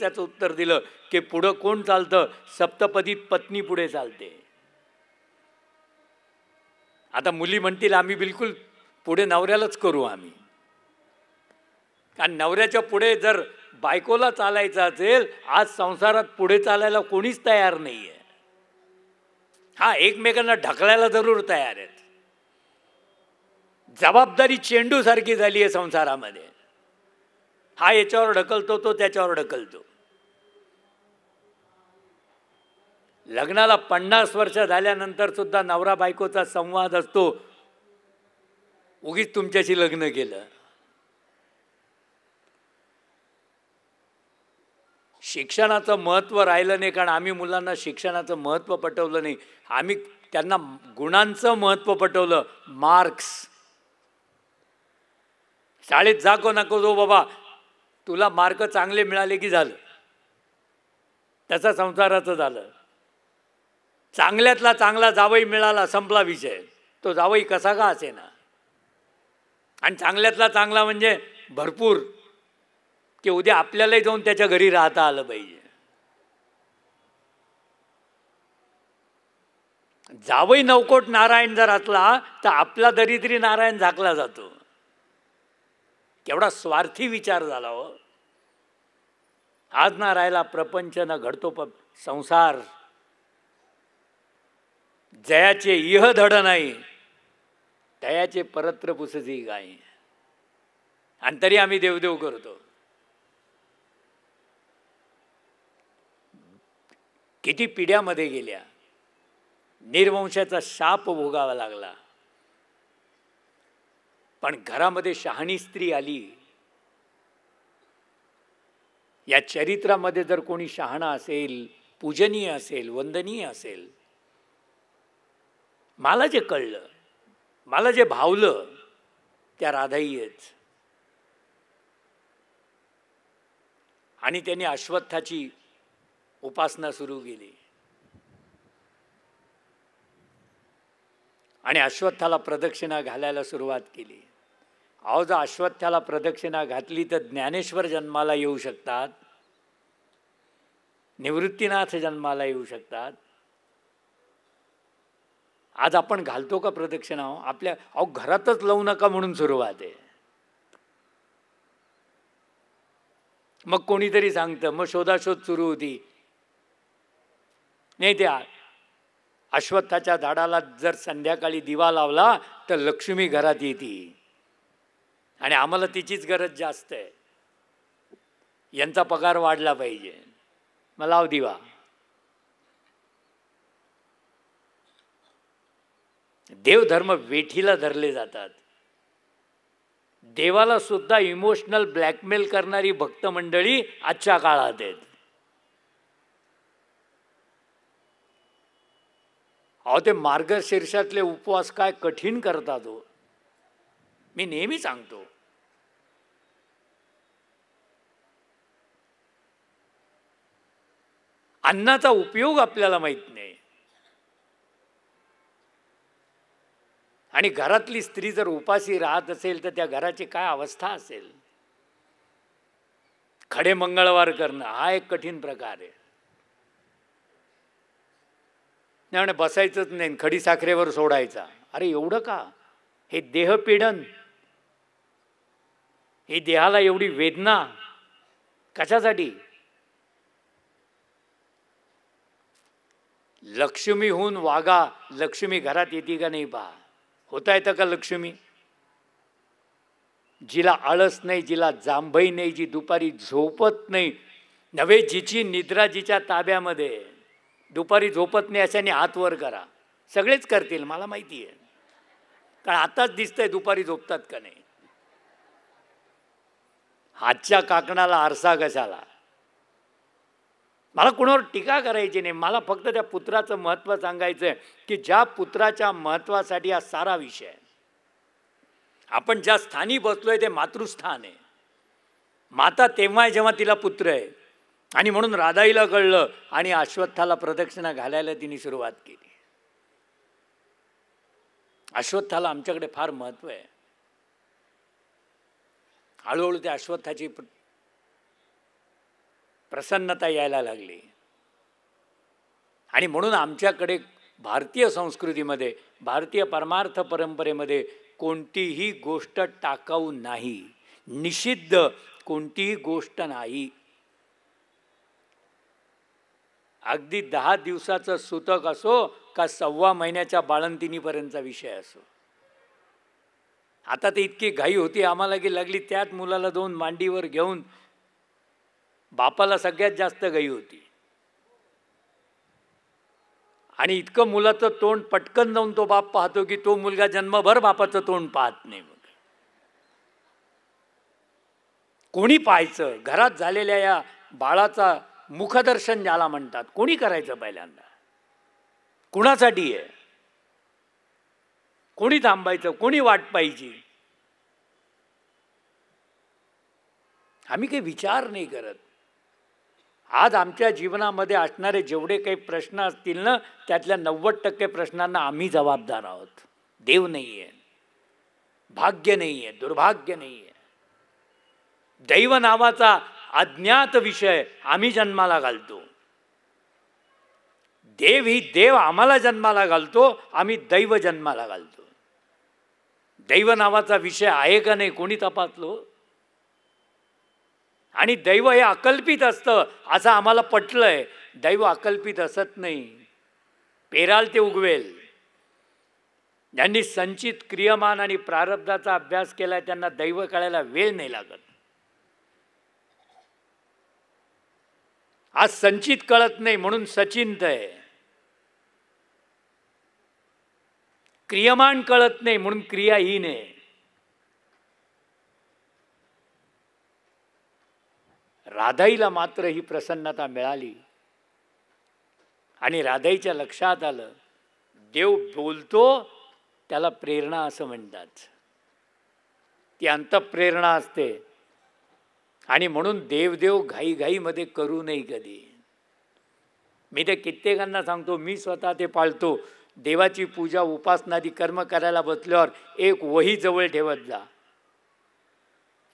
त्याचं उत्तर दिलं की पुढं कोण चालतं सप्तपदीत पत्नी पुढे चालते आता मुली म्हणतील आम्ही बिलकुल पुढे नवऱ्यालाच करू आम्ही कारण नवऱ्याच्या पुढे जर बायकोला चालायचं असेल आज संसारात पुढे चालायला कोणीच तयार नाही आहे हा एकमेकांना ढकलायला जरूर तयार आहेत जबाबदारी चेंडूसारखी झाली आहे संसारामध्ये हा याच्यावर ढकलतो तो त्याच्यावर ढकलतो लग्नाला पन्नास वर्ष झाल्यानंतर सुद्धा नवरा बायकोचा संवाद असतो उगीच तुमच्याशी लग्न केलं शिक्षणाचं महत्त्व राहिलं नाही कारण आम्ही मुलांना शिक्षणाचं महत्त्व पटवलं नाही आम्ही त्यांना गुणांचं महत्त्व पटवलं मार्क्स शाळेत जागो नको जो बाबा तुला मार्क चांगले मिळाले की झालं तसा संसाराचं झालं चांगल्यातला चांगला जावई मिळाला संपला विषय तो जावई कसा का असे ना आणि चांगल्यातला चांगला म्हणजे भरपूर की उद्या आपल्यालाही जाऊन त्याच्या घरी राहता आलं पाहिजे जावई नवकोट नारायण जर असला तर आपला दरिद्री नारायण झाकला जातो केवढा स्वार्थी विचार झाला हो आज ना राहिला प्रपंच न घडतो प संसार जयाचे इह धड नाही दयाचे परत्र पुसजी गाय आणि तरी आम्ही देवदेव करतो किती पिढ्यामध्ये गेल्या निर्वंशाचा शाप भोगावा लागला पण घरामध्ये शहाणी स्त्री आली या चरित्रामध्ये जर कोणी शहाणा असेल पूजनीय असेल वंदनीय असेल मला जे कळलं मला जे भावलं त्या राधाई आहेत आणि त्यांनी अश्वत्थाची उपासना सुरू केली आणि अश्वत्थाला प्रदक्षिणा घालायला सुरुवात केली अहो जर अश्वत्थाला प्रदक्षिणा घातली तर ज्ञानेश्वर जन्माला येऊ शकतात निवृत्तीनाथ जन्माला येऊ शकतात आज आपण घालतो का प्रदक्षिणा हो? आपल्या अहो घरातच लावू नका म्हणून सुरुवात आहे मग कोणीतरी सांगतं मग शोधाशोध सुरू होती नाही त्या अश्वत्थाच्या झाडाला जर संध्याकाळी दिवा लावला तर लक्ष्मी घरात येते आणि आम्हाला तिचीच गरज जास्त आहे यांचा पगार वाढला पाहिजे मला दिवा देवधर्म वेठीला धरले जातात देवाला सुद्धा इमोशनल ब्लॅकमेल करणारी भक्त मंडळी आजच्या काळात आहेत अहो ते मार्गशीर्षातले उपवास काय कठीण करतात हो मी नेहमी सांगतो अन्नाचा उपयोग आपल्याला माहित नाही आणि घरातली स्त्री जर उपाशी राहत असेल तर त्या घराची काय अवस्था असेल खडे मंगळवार करणं हा एक कठीण प्रकार आहे त्यामुळे बसायचंच नाही खडी साखरेवर सोडायचा अरे एवढं का हे देहपीडन हे देहाला एवढी वेदना कशासाठी लक्ष्मीहून वागा लक्ष्मी घरात येते का नाही पहा होता येतं का लक्ष्मी जिला आळस नाही जिला जांभई नाही जी दुपारी झोपत नाही नव्हे जिची निद्रा जिच्या ताब्यामध्ये दुपारी झोपत नाही अशाने हात वर करा सगळेच करतील मला माहिती आहे कारण आताच दिसतंय दुपारी झोपतात का नाही हातच्या काकणाला आरसा कशाला मला कुणावर टीका करायची नाही मला फक्त त्या पुत्राचं महत्त्व सांगायचं आहे की ज्या पुत्राच्या महत्त्वासाठी हा सारा विषय आहे आपण ज्या स्थानी बसलोय ते मातृस्थान आहे माता तेव्हा आहे जेव्हा तिला पुत्र आहे आणि म्हणून राधाईला कळलं आणि अश्वत्थाला प्रदक्षिणा घालायला तिने सुरुवात केली अश्वत्थाला आमच्याकडे फार महत्त्व आहे हळूहळू त्या अश्वत्थाची प्रसन्नता यायला लागली आणि म्हणून आमच्याकडे भारतीय संस्कृतीमध्ये भारतीय परमार्थ परंपरेमध्ये कोणतीही गोष्ट टाकाऊ नाही निषिद्ध कोणतीही गोष्ट नाही अगदी दहा दिवसाचं सुतक असो का सव्वा महिन्याच्या बाळंतिनीपर्यंतचा विषय असो आता ते इतकी घाई होती आम्हाला की लागली त्यात मुलाला दोन मांडीवर घेऊन बापाला सगळ्यात जास्त गई होती आणि इतकं मुलाचं तोंड पटकन जाऊन तो बाप पाहतो की तो मुलगा जन्मभर बापाचं तोंड पाहत नाही मग कोणी पाहायचं घरात झालेल्या या बाळाचा मुखदर्शन ज्याला म्हणतात कोणी करायचं पहिल्यांदा कुणासाठी आहे कोणी थांबायचं कोणी वाट पाहिजे आम्ही काही विचार नाही करत आज आमच्या जीवनामध्ये असणारे जेवढे काही प्रश्न असतील ना त्यातल्या नव्वद टक्के प्रश्नांना आम्ही जबाबदार आहोत देव नाही आहे भाग्य नाही आहे दुर्भाग्य नाही आहे दैव नावाचा अज्ञात विषय आम्ही जन्माला घालतो देव ही देव आम्हाला जन्माला घालतो आम्ही दैव जन्माला घालतो दैव नावाचा विषय आहे का नाही कोणी तपासलो आणि दैव हे अकल्पित असतं असं आम्हाला पटलंय दैव अकल्पित असत नाही पेराल ते उगवेल ज्यांनी संचित क्रियमान आणि प्रारब्धाचा अभ्यास केला त्यांना दैव कळायला वेळ नाही लागत आज संचित कळत नाही म्हणून सचिंत आहे क्रियमान कळत नाही म्हणून क्रियाहीन आहे राधाईला मात्र ही प्रसन्नता मिळाली आणि राधाईच्या लक्षात आलं देव बोलतो त्याला प्रेरणा असं म्हणतात ती अंतप्रेरणा असते आणि म्हणून देवदेव घाईघाईमध्ये करू नाही कधी मी ते कित्येकांना सांगतो मी स्वतः ते पाळतो देवाची पूजा उपासनादी कर्म करायला बसल्यावर एक वही जवळ ठेवत जा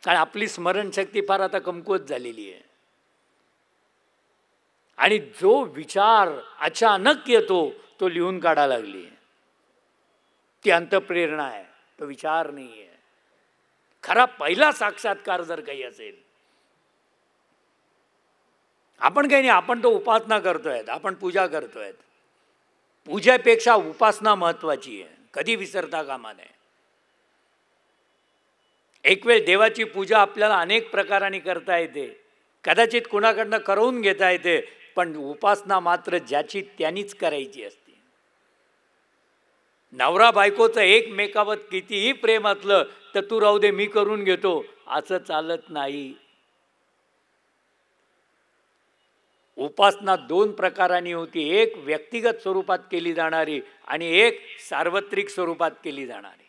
कारण आपली स्मरणशक्ती फार आता कमकुवत झालेली आहे आणि जो विचार अचानक येतो तो लिहून काढा लागली ती अंतप्रेरणा आहे तो विचार नाही आहे खरा पहिला साक्षात्कार जर काही असेल आपण काही नाही आपण तो उपासना करतोय आपण पूजा करतोय पूजेपेक्षा उपासना महत्वाची आहे कधी विसरता कामा नये एक वेळ देवाची पूजा आपल्याला अनेक प्रकाराने करता येते कदाचित कुणाकडनं करवून घेता येते पण उपासना मात्र ज्याची त्यानीच करायची असते नवरा बायकोचं एकमेकावत कितीही प्रेम असलं तर तू राहू दे मी करून घेतो असं चालत नाही उपासना दोन प्रकारांनी होती एक व्यक्तिगत स्वरूपात केली जाणारी आणि एक सार्वत्रिक स्वरूपात केली जाणारी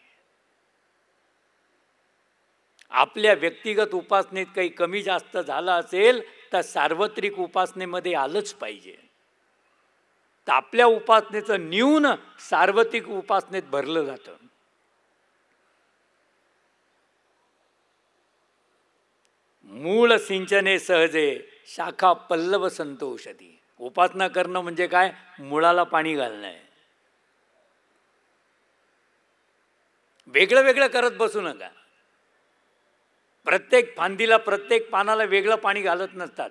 आपल्या व्यक्तिगत उपासनेत काही कमी जास्त झालं असेल तर सार्वत्रिक उपासनेमध्ये आलंच पाहिजे तर आपल्या उपासनेचं न्यून सार्वत्रिक उपासनेत भरलं जातं मूळ सिंचने सहजे शाखा पल्लव संतोषधी उपासना करणं म्हणजे काय मुळाला पाणी घालणं आहे वेगळं वेगळं करत बसू नका प्रत्येक फांदीला प्रत्येक पानाला वेगळं पाणी घालत नसतात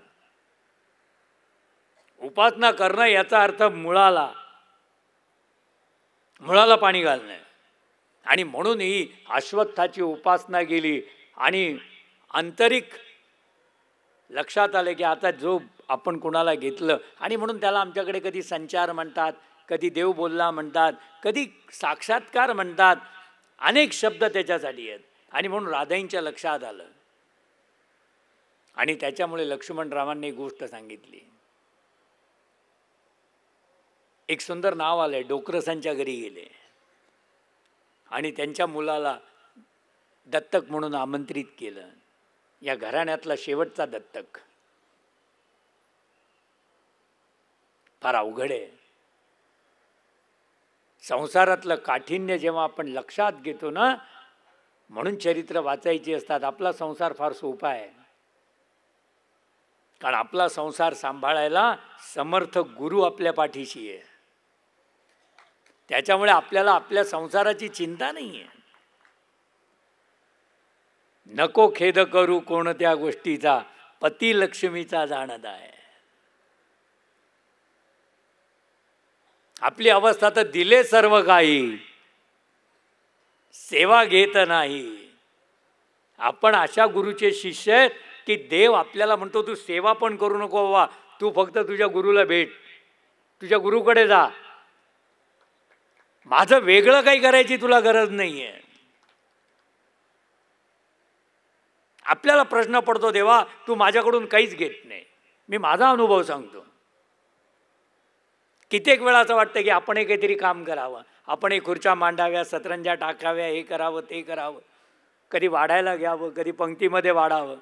उपासना करणं याचा अर्थ मुळाला मुळाला पाणी घालणं आणि म्हणून ही अश्वत्थाची उपासना गेली आणि आंतरिक लक्षात आलं की आता जो आपण कोणाला घेतलं आणि म्हणून त्याला आमच्याकडे कधी संचार म्हणतात कधी देव बोलला म्हणतात कधी साक्षात्कार म्हणतात अनेक शब्द त्याच्यासाठी आहेत आणि म्हणून राधाईंच्या लक्षात आलं आणि त्याच्यामुळे लक्ष्मण एक गोष्ट सांगितली एक सुंदर नाव आलंय डोकरसांच्या घरी गेले आणि त्यांच्या मुलाला दत्तक म्हणून आमंत्रित केलं या घराण्यातला शेवटचा दत्तक फार अवघड आहे संसारातलं काठीण्य जेव्हा आपण लक्षात घेतो ना म्हणून चरित्र वाचायची असतात आपला संसार फार सोपा आहे कारण आपला संसार सांभाळायला समर्थ गुरु आपल्या पाठीशी आहे त्याच्यामुळे आपल्याला आपल्या संसाराची चिंता नाही आहे नको खेद करू कोणत्या गोष्टीचा पती लक्ष्मीचा जाणदा आहे आपली अवस्था तर दिले सर्व काही सेवा घेत नाही आपण अशा गुरुचे शिष्य आहेत की देव आपल्याला म्हणतो तू सेवा पण करू नको बाबा तू फक्त तुझ्या गुरुला भेट तुझ्या गुरुकडे जा माझं वेगळं काही करायची तुला गरज नाही आहे आपल्याला प्रश्न पडतो देवा तू माझ्याकडून काहीच घेत नाही मी माझा अनुभव सांगतो कित्येक वेळा असं वाटतं की आपण काहीतरी काम करावं आपणही खुर्च्या मांडाव्या सतरंजा टाकाव्या हे करावं ते करावं कधी वाढायला घ्यावं कधी पंक्तीमध्ये वाढावं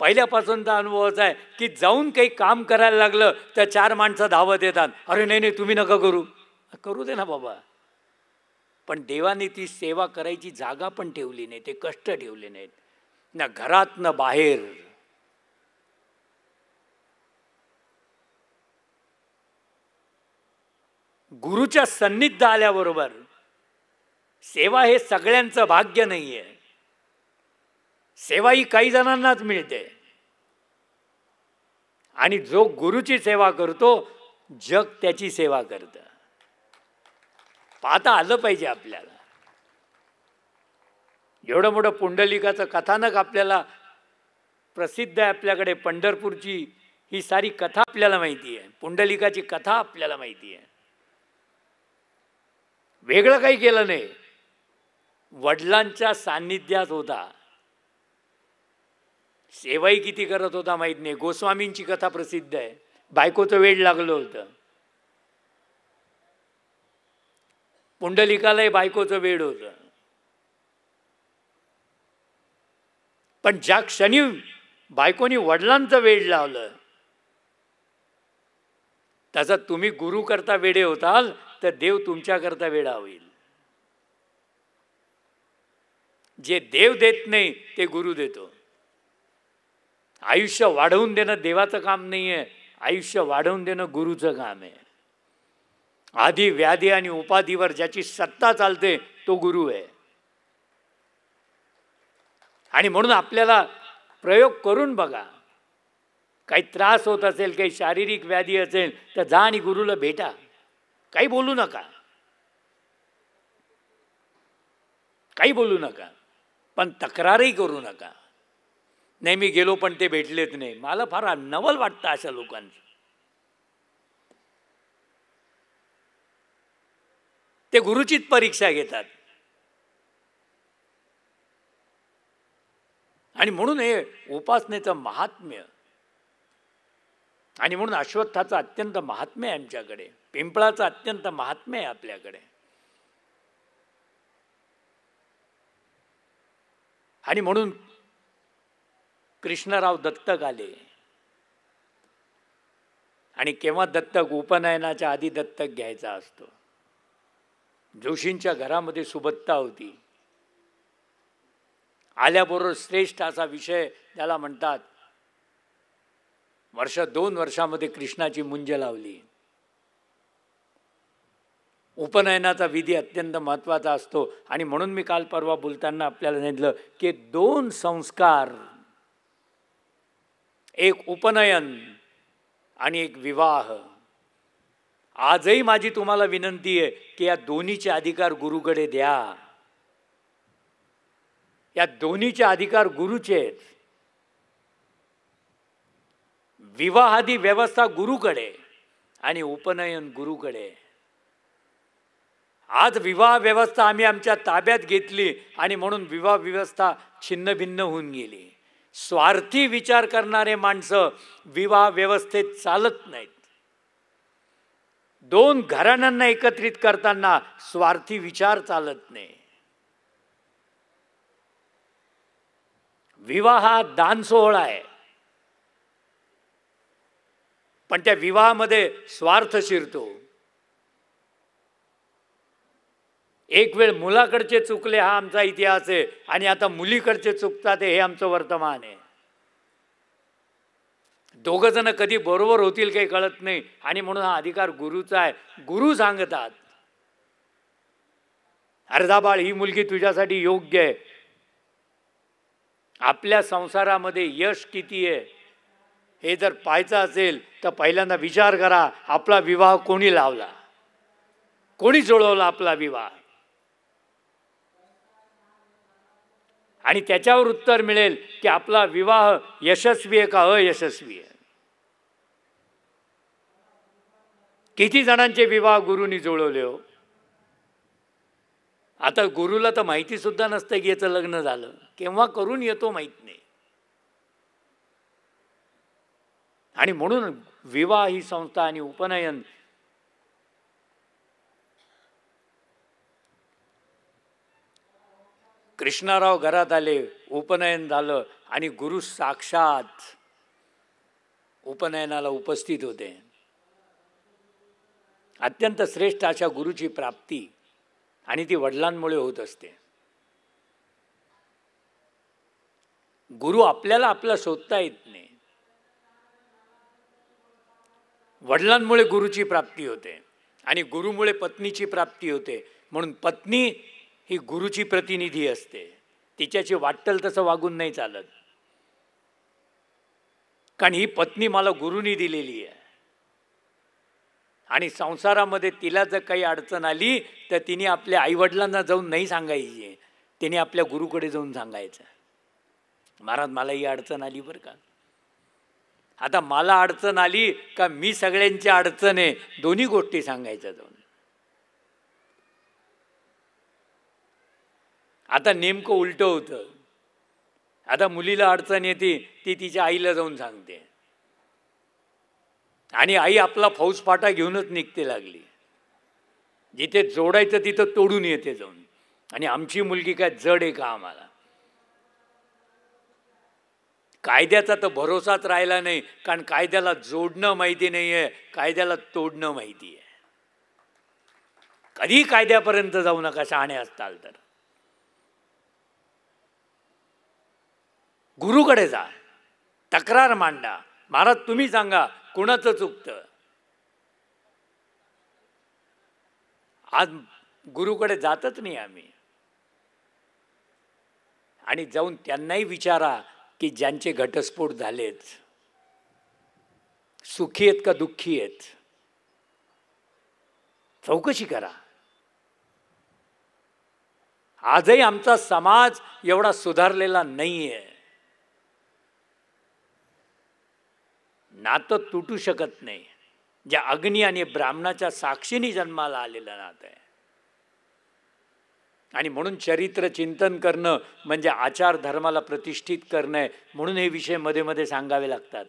तर अनुभवच आहे की जाऊन काही काम करायला लागलं तर चार माणसं धावत येतात अरे नाही नाही तुम्ही नका करू करू दे ना बाबा पण देवाने ती सेवा करायची जागा पण ठेवली नाही ते कष्ट ठेवले नाहीत ना घरात ना बाहेर गुरुच्या सन्निध आल्याबरोबर सेवा हे सगळ्यांचं भाग्य नाही आहे सेवा ही काही जणांनाच मिळते आणि जो गुरुची सेवा करतो जग त्याची सेवा करत पाहता आलं पाहिजे आपल्याला एवढं मोठं पुंडलिकाचं कथानक आपल्याला प्रसिद्ध आहे आपल्याकडे पंढरपूरची ही सारी कथा आपल्याला माहिती आहे पुंडलिकाची कथा आपल्याला माहिती आहे वेगळं काही केलं नाही वडिलांच्या सान्निध्यात होता सेवाही किती करत होता माहीत नाही गोस्वामींची कथा प्रसिद्ध आहे बायकोचं वेळ लागलं होतं पुंडलिकालाही बायकोचं वेळ होतं पण ज्या क्षणी बायकोनी वडिलांचं वेळ लावलं त्याचा तुम्ही गुरु करता वेडे होताल तर देव तुमच्याकरता वेळा होईल जे देव देत नाही ते गुरु देतो आयुष्य वाढवून देणं देवाचं काम नाही आहे आयुष्य वाढवून देणं गुरुचं काम आहे आधी व्याधी आणि उपाधीवर ज्याची सत्ता चालते तो गुरु आहे आणि म्हणून आपल्याला प्रयोग करून बघा काही त्रास होत असेल काही शारीरिक व्याधी असेल तर जा आणि गुरुला भेटा काही बोलू नका काही बोलू नका पण तक्रारही करू नका नाही मी गेलो पण ते भेटलेत नाही मला फार नवल वाटतं अशा लोकांचं ते गुरुचित परीक्षा घेतात आणि म्हणून हे उपासनेचं महात्म्य आणि म्हणून अश्वत्थाचं अत्यंत महात्म्य आहे आमच्याकडे पिंपळाचं अत्यंत महात्म्य आहे आपल्याकडे आणि म्हणून कृष्णराव दत्तक आले आणि केव्हा दत्तक उपनयनाच्या आधी दत्तक घ्यायचा असतो जोशींच्या घरामध्ये सुबत्ता होती आल्याबरोबर श्रेष्ठ असा विषय त्याला म्हणतात वर्ष दोन वर्षामध्ये कृष्णाची मुंज लावली उपनयनाचा विधी अत्यंत महत्त्वाचा असतो आणि म्हणून मी काल परवा बोलताना आपल्याला सांगितलं की दोन संस्कार एक उपनयन आणि एक विवाह आजही माझी तुम्हाला विनंती आहे की या दोन्हीचे अधिकार गुरुकडे द्या या दोन्हीचे अधिकार गुरुचे आहेत विवाहादी व्यवस्था गुरुकडे आणि उपनयन गुरुकडे आज विवाह व्यवस्था आम्ही आमच्या ताब्यात घेतली आणि म्हणून विवाह व्यवस्था छिन्नभिन्न होऊन गेली स्वार्थी विचार करणारे माणसं विवाह व्यवस्थेत चालत नाहीत दोन घराण्यांना एकत्रित करताना स्वार्थी विचार चालत नाही विवाह हा दान सोहळा आहे पण त्या विवाहामध्ये स्वार्थ शिरतो एक वेळ मुलाकडचे चुकले हा आमचा इतिहास आहे आणि आता मुलीकडचे चुकतात हे आमचं वर्तमान आहे दोघं जण कधी बरोबर होतील काही कळत नाही आणि म्हणून हा अधिकार गुरुचा आहे गुरु सांगतात अर्धा बाळ ही मुलगी तुझ्यासाठी योग्य आहे आपल्या संसारामध्ये यश किती आहे हे जर पाहायचं असेल तर पहिल्यांदा विचार करा आपला विवाह कोणी लावला कोणी जुळवला आपला विवाह आणि त्याच्यावर उत्तर मिळेल की आपला विवाह यशस्वी आहे का अयशस्वी आहे किती जणांचे विवाह गुरुनी जुळवले हो आता गुरुला तर माहिती सुद्धा नसतं की याचं लग्न झालं केव्हा करून येतो माहीत नाही आणि म्हणून विवाह ही संस्था आणि उपनयन कृष्णाराव घरात आले उपनयन झालं आणि गुरु साक्षात उपनयनाला उपस्थित होते अत्यंत श्रेष्ठ अशा गुरुची प्राप्ती आणि ती वडिलांमुळे होत असते गुरु आपल्याला आपला शोधता येत नाही वडिलांमुळे गुरुची प्राप्ती होते आणि गुरुमुळे पत्नीची प्राप्ती होते म्हणून पत्नी ही गुरुची प्रतिनिधी असते तिच्याशी वाटल तसं वागून नाही चालत कारण ही पत्नी मला गुरुनी दिलेली आहे आणि संसारामध्ये तिला जर काही अडचण आली तर तिने आपल्या आईवडिलांना जाऊन नाही सांगायची तिने आपल्या गुरुकडे जाऊन सांगायचं महाराज मला ही अडचण आली बरं का आता मला अडचण आली का मी सगळ्यांची अडचण आहे दोन्ही गोष्टी सांगायच्या जाऊन आता नेमकं उलटं होतं आता मुलीला अडचण येते ती तिच्या आईला जाऊन सांगते आणि आई आपला फाटा घेऊनच निघते लागली जिथे जोडायचं तिथं तोडून येते जाऊन आणि आमची मुलगी काय जड आहे का आम्हाला कायद्याचा तर भरोसाच राहिला नाही कारण कायद्याला जोडणं माहिती नाही आहे कायद्याला तोडणं माहिती आहे कधी कायद्यापर्यंत जाऊ नका शहाणे असताल तर गुरुकडे जा तक्रार मांडा महाराज तुम्ही सांगा कुणाचं चुकतं आज गुरुकडे जातच नाही आम्ही आणि जाऊन त्यांनाही विचारा की ज्यांचे घटस्फोट झालेत सुखी आहेत का दुःखी आहेत चौकशी करा आजही आमचा समाज एवढा सुधारलेला नाही नातं तुटू शकत नाही ज्या अग्नी आणि ब्राह्मणाच्या साक्षीनी जन्माला आलेलं नातं आहे आणि म्हणून चरित्र चिंतन करणं म्हणजे आचार धर्माला प्रतिष्ठित करणं आहे म्हणून हे विषय मध्ये मध्ये सांगावे लागतात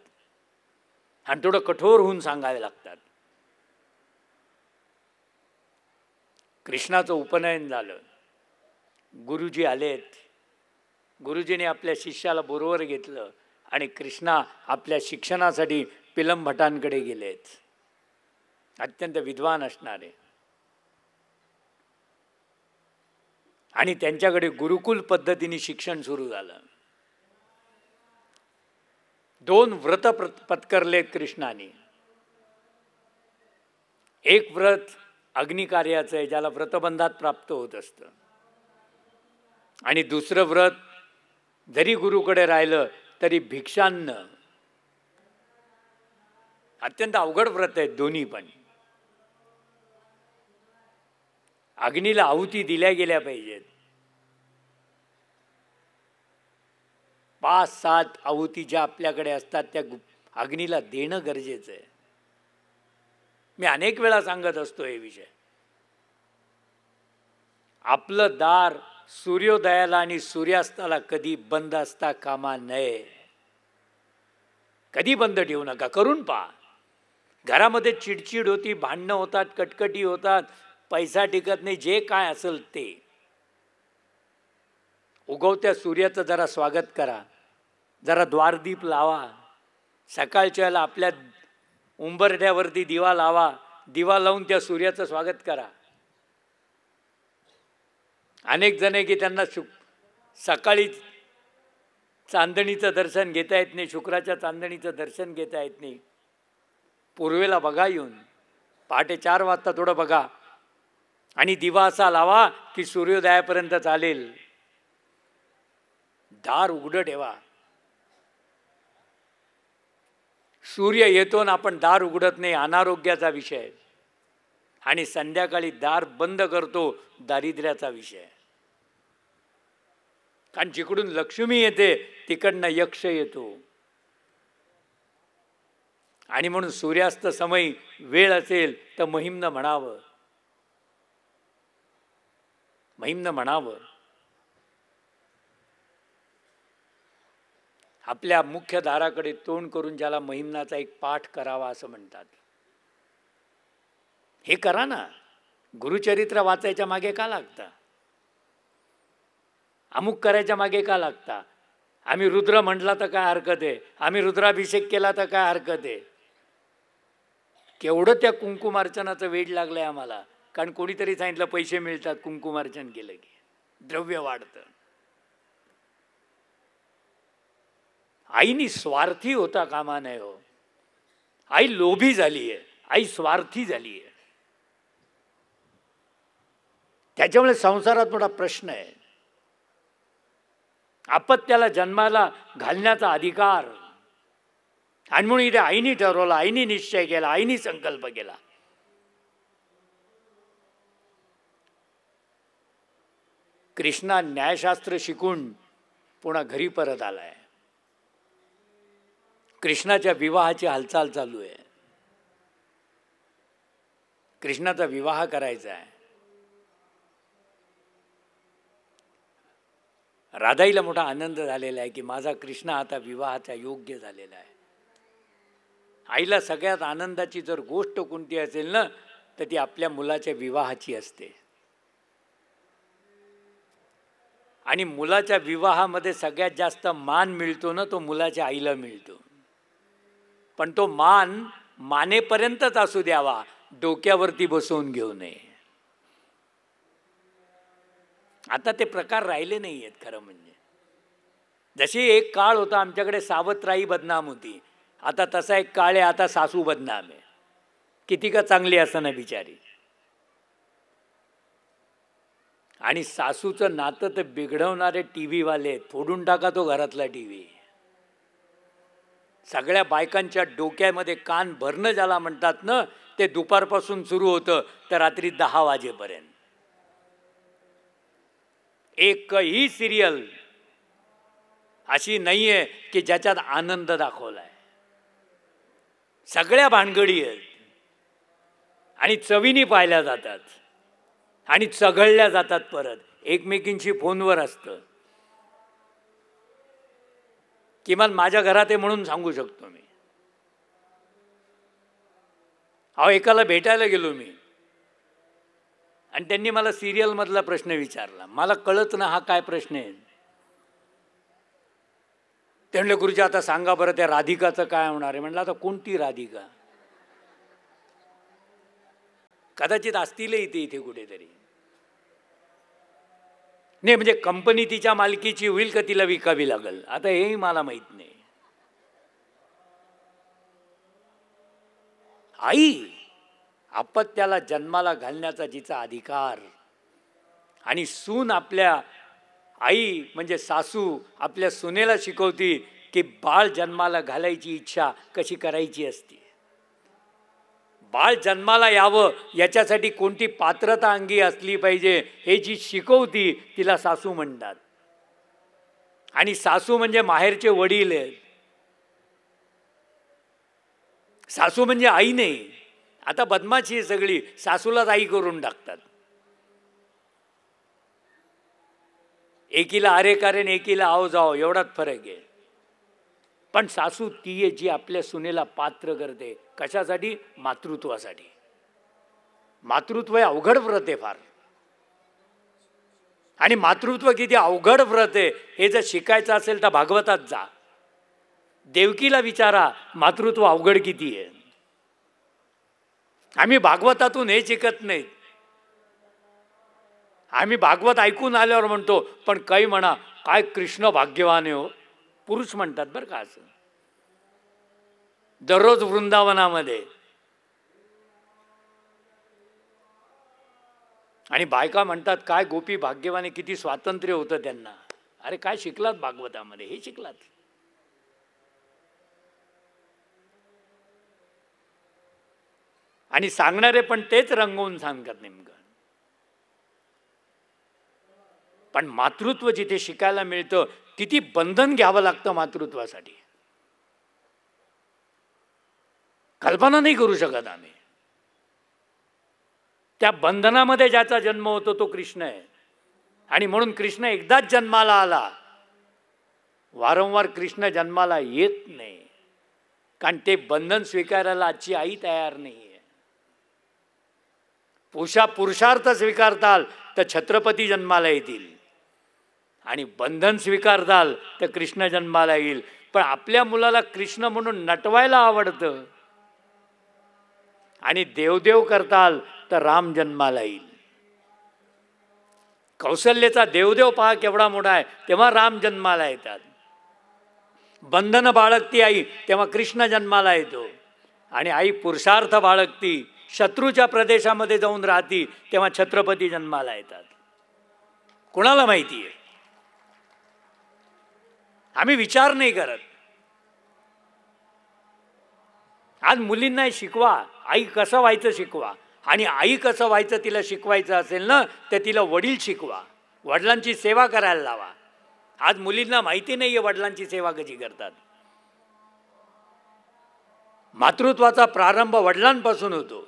आणि थोडं कठोर होऊन सांगावे लागतात कृष्णाचं उपनयन झालं गुरुजी आलेत गुरुजीने आपल्या शिष्याला बरोबर घेतलं आणि कृष्णा आपल्या शिक्षणासाठी पिलम भटांकडे गेलेत अत्यंत विद्वान असणारे आणि त्यांच्याकडे गुरुकुल पद्धतीने शिक्षण सुरू झालं दोन व्रत पत्करले कृष्णाने एक व्रत अग्निकार्याचं आहे ज्याला व्रतबंधात प्राप्त होत असतं आणि दुसरं व्रत जरी गुरुकडे राहिलं तरी भिक्षान्न अत्यंत अवघड व्रत आहे दोन्ही पण अग्नीला आहुती दिल्या गेल्या पाहिजेत पाच सात आहुती ज्या आपल्याकडे असतात त्या अग्नीला देणं गरजेचं आहे मी अनेक वेळा सांगत असतो हे विषय आपलं दार सूर्योदयाला आणि सूर्यास्ताला कधी बंद असता कामा नये कधी बंद ठेवू नका करून पहा घरामध्ये चिडचिड होती भांडणं होतात कटकटी होतात पैसा टिकत नाही जे काय असेल ते उगवत्या सूर्याचं जरा स्वागत करा जरा द्वारदीप लावा सकाळच्या वेळेला आपल्या उंबरठ्यावरती दिवा लावा दिवा लावून त्या सूर्याचं स्वागत करा अनेक जण की त्यांना शुक सकाळी चांदणीचं दर्शन घेता येत नाही शुक्राच्या चांदणीचं दर्शन घेता येत नाही पूर्वेला बघा येऊन पहाटे चार वाजता थोडं बघा आणि दिवा असा लावा की सूर्योदयापर्यंत चालेल दार उघडं ठेवा सूर्य येतो ना आपण दार उघडत नाही अनारोग्याचा विषय आणि संध्याकाळी दार बंद करतो दारिद्र्याचा विषय कारण जिकडून लक्ष्मी येते तिकडनं यक्ष येतो आणि म्हणून सूर्यास्त समय वेळ असेल तर महिमनं म्हणावं महिमनं म्हणावं आपल्या मुख्य दाराकडे तोंड करून ज्याला महिमनाचा एक पाठ करावा असं म्हणतात हे करा ना गुरुचरित्र वाचायच्या मागे का लागतं अमुक करायच्या मागे का लागता आम्ही रुद्र म्हटला तर काय हरकत आहे आम्ही रुद्राभिषेक केला तर काय हरकत आहे केवढं त्या कुंकुमार्चनाचं वेड लागलं आम्हाला कारण कोणीतरी सांगितलं पैसे मिळतात कुंकुमार्चन केलं की द्रव्य वाढतं आईनी स्वार्थी होता कामा नये हो आई लोभी झाली आहे आई स्वार्थी झाली आहे त्याच्यामुळे संसारात मोठा प्रश्न आहे आपत्याला जन्माला घालण्याचा अधिकार आणि म्हणून इथे आईनी ठरवलं आईनी निश्चय केला आईनी संकल्प केला कृष्णा न्यायशास्त्र शिकून पुन्हा घरी परत आलाय कृष्णाच्या विवाहाची हालचाल चालू आहे कृष्णाचा विवाह करायचा आहे राधाईला मोठा आनंद झालेला आहे की माझा कृष्ण आता विवाहाचा योग्य झालेला आहे आईला सगळ्यात आनंदाची जर गोष्ट कोणती असेल ना तर ती आपल्या मुलाच्या विवाहाची असते आणि मुलाच्या विवाहामध्ये सगळ्यात जास्त मान मिळतो ना तो मुलाच्या आईला मिळतो पण तो मान मानेपर्यंतच असू द्यावा डोक्यावरती बसवून घेऊ नये आता ते प्रकार राहिले नाही आहेत खरं म्हणजे जशी एक काळ होता आमच्याकडे सावत्राई बदनाम होती आता तसा एक काळ आहे आता सासू बदनाम आहे किती का चांगली ना बिचारी आणि सासूचं नातं तर बिघडवणारे टी व्हीवाले फोडून टाका तो घरातला टी व्ही सगळ्या बायकांच्या डोक्यामध्ये कान भरणं ज्याला म्हणतात ना ते दुपारपासून सुरू होतं तर रात्री दहा वाजेपर्यंत एकही सिरियल अशी नाही आहे की ज्याच्यात आनंद दाखवलाय सगळ्या भानगडी आहेत आणि चवीनी पाहिल्या जातात आणि चघळल्या जातात परत एकमेकींशी फोनवर असतं किमान माझ्या घरात आहे म्हणून सांगू शकतो मी अहो एकाला भेटायला गेलो मी आणि त्यांनी मला सिरियलमधला प्रश्न विचारला मला कळत ना हा काय प्रश्न आहे ते म्हणले गुरुजी आता सांगा बरं त्या राधिकाचं काय होणार आहे म्हणलं आता कोणती राधिका कदाचित असतीलही ते इथे कुठेतरी नाही म्हणजे कंपनी तिच्या मालकीची होईल का तिला विकावी लागल आता हेही मला माहीत नाही आई अपत्याला जन्माला घालण्याचा जिचा अधिकार आणि सून आपल्या आई म्हणजे सासू आपल्या सुनेला शिकवती की बाळ जन्माला घालायची इच्छा कशी करायची असते बाळ जन्माला यावं याच्यासाठी कोणती पात्रता अंगी असली पाहिजे हे जी शिकवती तिला सासू म्हणतात आणि सासू म्हणजे माहेरचे वडील आहेत सासू म्हणजे आई नाही आता बदमाशी सगळी सासूला आई करून टाकतात एकीला अरे कारण एकीला आओ जाओ एवढाच फरक आहे पण सासू ती आहे जी आपल्या सुनेला पात्र करते कशासाठी मातृत्वासाठी मातृत्व हे अवघड व्रत आहे फार आणि मातृत्व किती अवघड व्रत आहे हे जर शिकायचं असेल तर भागवतात जा देवकीला विचारा मातृत्व अवघड किती आहे आम्ही भागवतातून हे शिकत नाही आम्ही भागवत ऐकून आल्यावर म्हणतो पण काही म्हणा काय कृष्ण भाग्यवान हो पुरुष म्हणतात बरं का असं दररोज वृंदावनामध्ये आणि बायका म्हणतात काय गोपी भाग्यवाने किती स्वातंत्र्य होतं त्यांना अरे काय शिकलात भागवतामध्ये हे शिकलात आणि सांगणारे पण तेच रंगवून सांगतात नेमकं पण मातृत्व जिथे शिकायला मिळतं किती बंधन घ्यावं लागतं मातृत्वासाठी कल्पना नाही करू शकत आम्ही त्या बंधनामध्ये ज्याचा जन्म होतो तो कृष्ण आहे आणि म्हणून कृष्ण एकदाच जन्माला आला वारंवार कृष्ण जन्माला येत नाही कारण ते बंधन स्वीकारायला आजची आई तयार नाही आहे उषा पुरुषार्थ स्वीकारताल तर छत्रपती जन्माला येतील आणि बंधन स्वीकारताल तर कृष्ण जन्माला येईल पण आपल्या मुलाला कृष्ण म्हणून नटवायला आवडतं आणि देवदेव करताल तर राम जन्माला येईल कौशल्याचा देवदेव पहा केवढा मोठा आहे तेव्हा राम जन्माला येतात बंधन बाळगती आई तेव्हा कृष्ण जन्माला येतो आणि आई पुरुषार्थ बाळगती शत्रूच्या प्रदेशामध्ये जाऊन राहती तेव्हा छत्रपती जन्माला येतात कोणाला माहिती आहे आम्ही विचार नाही करत आज मुलींना शिकवा आई कसं व्हायचं शिकवा आणि आई कसं व्हायचं तिला शिकवायचं असेल ना तर तिला वडील शिकवा वडिलांची सेवा करायला लावा आज मुलींना माहिती नाही आहे वडिलांची सेवा कशी करतात मातृत्वाचा प्रारंभ वडिलांपासून होतो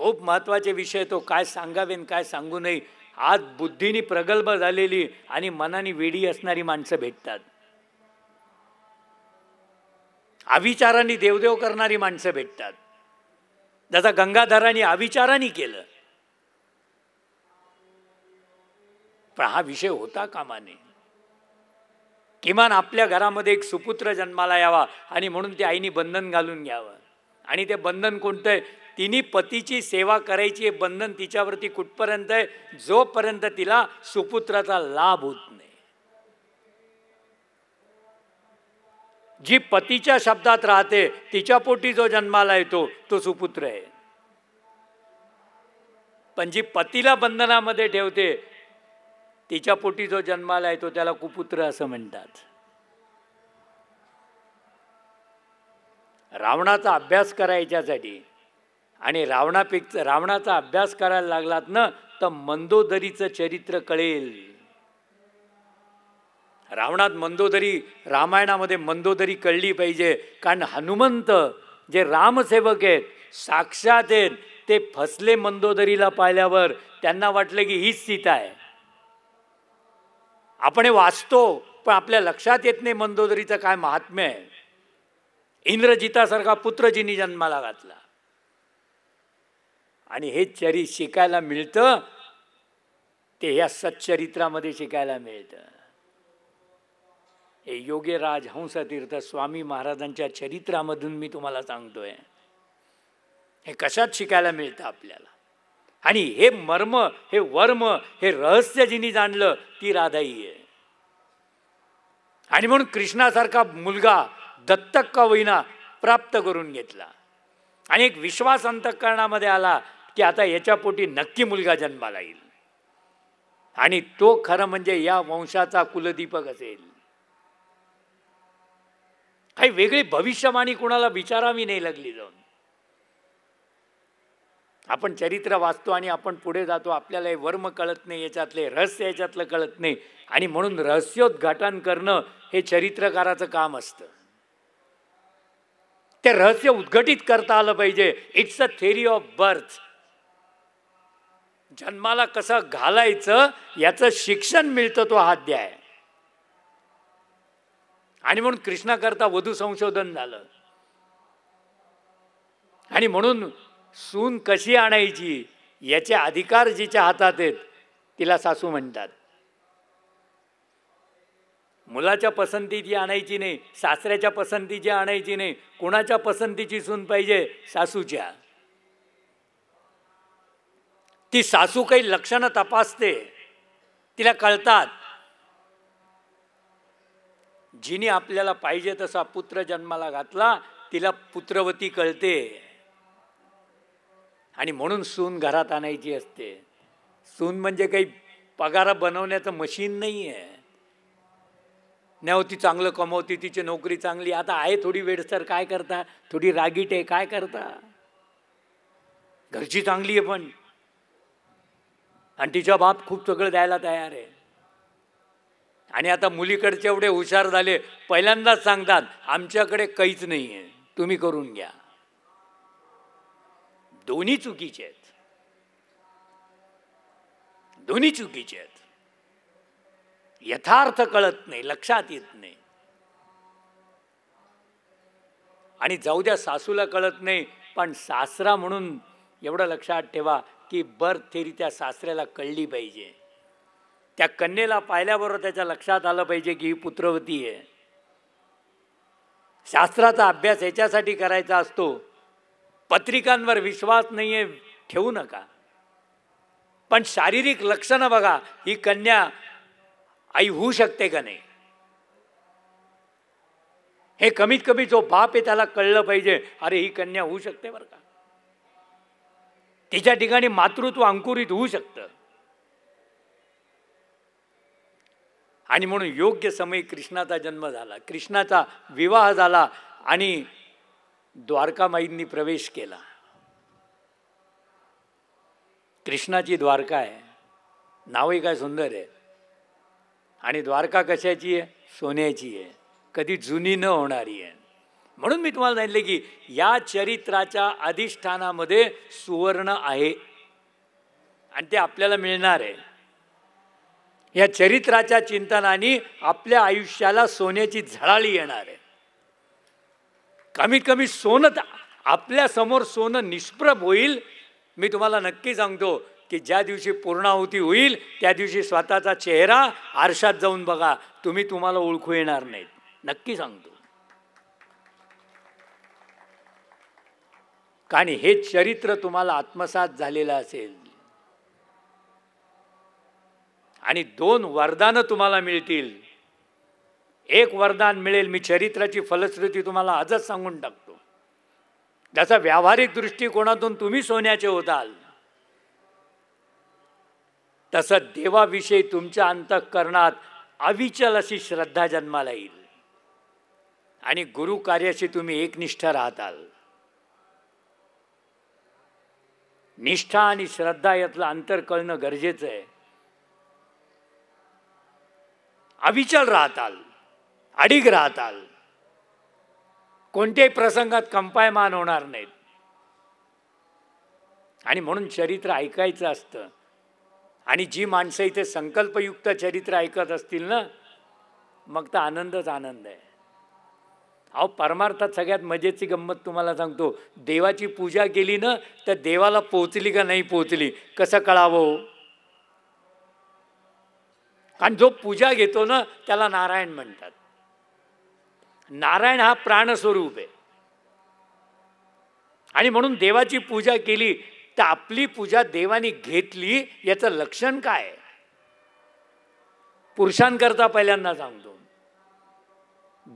खूप महत्त्वाचे विषय तो काय सांगावेन काय सांगू नये आज बुद्धीनी प्रगल्भ झालेली आणि मनाने वेडी असणारी माणसं भेटतात अविचाराने देवदेव करणारी माणसं भेटतात जसा गंगाधरांनी अविचाराने केलं पण हा विषय होता कामाने किमान आपल्या घरामध्ये एक सुपुत्र जन्माला यावा आणि म्हणून ते आईने बंधन घालून घ्यावं आणि ते बंधन कोणतंय तिने पतीची सेवा करायची हे बंधन तिच्यावरती कुठपर्यंत आहे जोपर्यंत तिला सुपुत्राचा लाभ होत नाही जी पतीच्या शब्दात राहते तिच्या पोटी जो जन्माला येतो तो सुपुत्र आहे पण जी पतीला बंधनामध्ये ठेवते तिच्या पोटी जो जन्माला येतो त्याला कुपुत्र असं म्हणतात रावणाचा अभ्यास करायच्यासाठी आणि रावणापेक्षा रावणाचा अभ्यास करायला लागलात ना तर मंदोदरीचं चरित्र कळेल रावणात मंदोदरी रामायणामध्ये मंदोदरी कळली पाहिजे कारण हनुमंत जे रामसेवक आहेत साक्षात आहेत ते फसले मंदोदरीला पाहिल्यावर त्यांना वाटलं की हीच सीता आहे आपण हे वाचतो पण आपल्या लक्षात येत नाही मंदोदरीचं काय महात्म्य आहे इंद्रजितासारखा पुत्र जिनी जन्माला घातला आणि हे चरित शिकायला मिळतं ते ह्या सच्चरित्रामध्ये शिकायला मिळतं हे योगे तीर्थ स्वामी महाराजांच्या चरित्रामधून मी तुम्हाला सांगतोय हे कशात शिकायला मिळतं आपल्याला आणि हे मर्म हे वर्म हे रहस्य जिने जाणलं ती राधाई आहे आणि म्हणून कृष्णासारखा मुलगा दत्तक का होईना प्राप्त करून घेतला आणि एक विश्वास अंतकरणामध्ये आला की आता याच्या पोटी नक्की मुलगा जन्माला येईल आणि तो खरं म्हणजे या वंशाचा कुलदीपक असेल काही वेगळी भविष्यवाणी कुणाला विचारावी नाही लागली जाऊन आपण चरित्र वाचतो आणि आपण पुढे जातो आपल्याला हे वर्म कळत नाही याच्यातले रहस्य याच्यातलं कळत नाही आणि म्हणून रहस्योद्घाटन करणं हे चरित्रकाराचं काम असतं ते रहस्य उद्घटित करता आलं पाहिजे it's a theory of birth जन्माला कसं घालायचं याचं शिक्षण मिळतं तो हा अध्याय आणि म्हणून कृष्णाकरता वधू संशोधन झालं आणि म्हणून सून कशी आणायची याचे अधिकार जिच्या हातात आहेत तिला सासू म्हणतात मुलाच्या पसंतीची आणायची नाही सासऱ्याच्या पसंतीची आणायची नाही कोणाच्या पसंतीची सून पाहिजे सासूच्या ती सासू काही लक्षणं तपासते तिला कळतात जिने आपल्याला पाहिजे तसा पुत्र जन्माला घातला तिला पुत्रवती कळते आणि म्हणून सून घरात आणायची असते सून म्हणजे काही पगार बनवण्याचं मशीन नाही आहे नव्हती ती चांगलं कमवते तिची नोकरी चांगली आता आहे थोडी वेडसर काय करता थोडी रागीट आहे काय करता घरची चांगली आहे पण आणि तिच्या बाप खूप सगळं द्यायला तयार आहे आणि आता मुलीकडचे एवढे हुशार झाले पहिल्यांदाच सांगतात आमच्याकडे काहीच नाही आहे तुम्ही करून घ्या दोन्ही चुकीचे आहेत दोन्ही चुकीचे आहेत यथार्थ कळत नाही लक्षात येत नाही आणि जाऊ द्या सासूला कळत नाही पण सासरा म्हणून एवढं लक्षात ठेवा की बर्थ थेरी त्या सासऱ्याला कळली पाहिजे त्या कन्येला पाहिल्याबरोबर त्याच्या लक्षात आलं पाहिजे की ही पुत्रवती आहे शास्त्राचा अभ्यास याच्यासाठी करायचा असतो पत्रिकांवर विश्वास नाही आहे ठेवू नका पण शारीरिक लक्षणं बघा ही कन्या आई होऊ शकते का नाही हे कमीत कमी जो बाप आहे त्याला कळलं पाहिजे अरे ही कन्या होऊ शकते बरं का तिच्या ठिकाणी मातृत्व अंकुरित होऊ शकतं आणि म्हणून योग्य समय कृष्णाचा जन्म झाला कृष्णाचा विवाह झाला आणि द्वारकामाईंनी प्रवेश केला कृष्णाची द्वारका आहे नावही काय सुंदर आहे आणि द्वारका कशाची आहे सोन्याची आहे कधी जुनी न होणारी आहे म्हणून मी तुम्हाला सांगितले की या चरित्राच्या अधिष्ठानामध्ये सुवर्ण आहे आणि ते आपल्याला मिळणार आहे या चरित्राच्या चिंतनाने आपल्या आयुष्याला सोन्याची झळाळी येणार आहे कमीत कमी सोनं आपल्या समोर सोनं निष्प्रभ होईल मी तुम्हाला नक्की सांगतो की ज्या दिवशी पूर्णाहुती होईल त्या दिवशी स्वतःचा चेहरा आरशात जाऊन बघा तुम्ही तुम्हाला ओळखू येणार नाहीत नक्की सांगतो कारण हे चरित्र तुम्हाला आत्मसात झालेलं असेल आणि दोन वरदानं तुम्हाला मिळतील एक वरदान मिळेल मी चरित्राची फलश्रुती तुम्हाला आजच सांगून टाकतो त्याचा व्यावहारिक दृष्टिकोनातून तुम्ही सोन्याचे होताल तसं देवाविषयी तुमच्या अंतःकरणात अविचल अशी श्रद्धा जन्माला येईल आणि गुरु कार्याशी तुम्ही एकनिष्ठ राहताल निष्ठा आणि श्रद्धा यातलं अंतर कळणं गरजेचं आहे अविचल राहताल अडीग राहताल कोणत्याही प्रसंगात कंपायमान होणार नाहीत आणि म्हणून चरित्र ऐकायचं असतं आणि जी माणसं इथे संकल्पयुक्त चरित्र ऐकत असतील ना मग तर आनंदच आनंद आहे अहो परमार्थात सगळ्यात मजेची गंमत तुम्हाला सांगतो देवाची पूजा केली ना तर देवाला पोचली का नाही पोचली कसं कळावं कारण जो पूजा घेतो ना त्याला नारायण म्हणतात नारायण हा प्राणस्वरूप आहे आणि म्हणून देवाची पूजा केली तर आपली पूजा देवानी घेतली याचं लक्षण काय पुरुषांकरता पहिल्यांदा सांगतो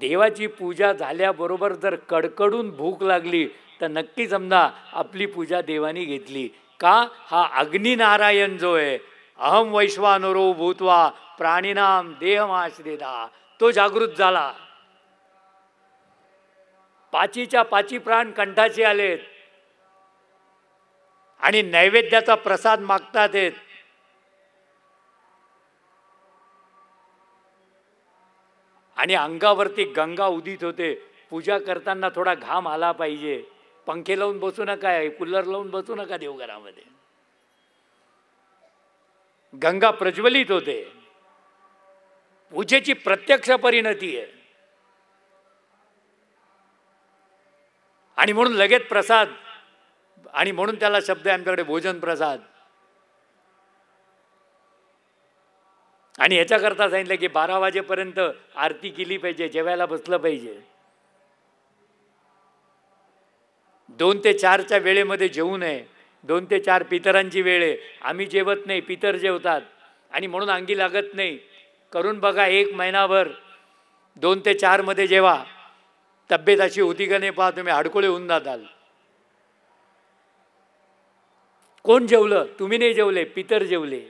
देवाची पूजा झाल्याबरोबर जर कडकडून भूक लागली तर नक्की समजा आपली पूजा देवानी घेतली का हा अग्निनारायण जो आहे अहम वैश्वानुरो भूतवा प्राणीनाम देदा, तो जागृत झाला पाचीच्या पाची प्राण कंठाचे आलेत आणि नैवेद्याचा प्रसाद मागतात आहेत आणि अंगावरती गंगा उदित होते पूजा करताना थोडा घाम आला पाहिजे पंखे लावून बसू नका कूलर लावून बसू नका देवघरामध्ये गंगा प्रज्वलित होते पूजेची प्रत्यक्ष परिणती आहे आणि म्हणून लगेच प्रसाद आणि म्हणून त्याला शब्द आहे आमच्याकडे भोजन प्रसाद आणि याच्याकरता सांगितलं की बारा वाजेपर्यंत आरती केली पाहिजे जेवायला बसलं पाहिजे दोन ते चारच्या वेळेमध्ये जेवू नये दोन ते चार पितरांची वेळ आहे आम्ही जेवत नाही पितर जेवतात आणि म्हणून अंगी लागत नाही करून बघा एक महिनाभर दोन ते चारमध्ये जेवा तब्येत अशी होती का नाही पहा तुम्ही हाडकोळे होऊन जाताल कोण जेवलं तुम्ही नाही जेवले पितर जेवले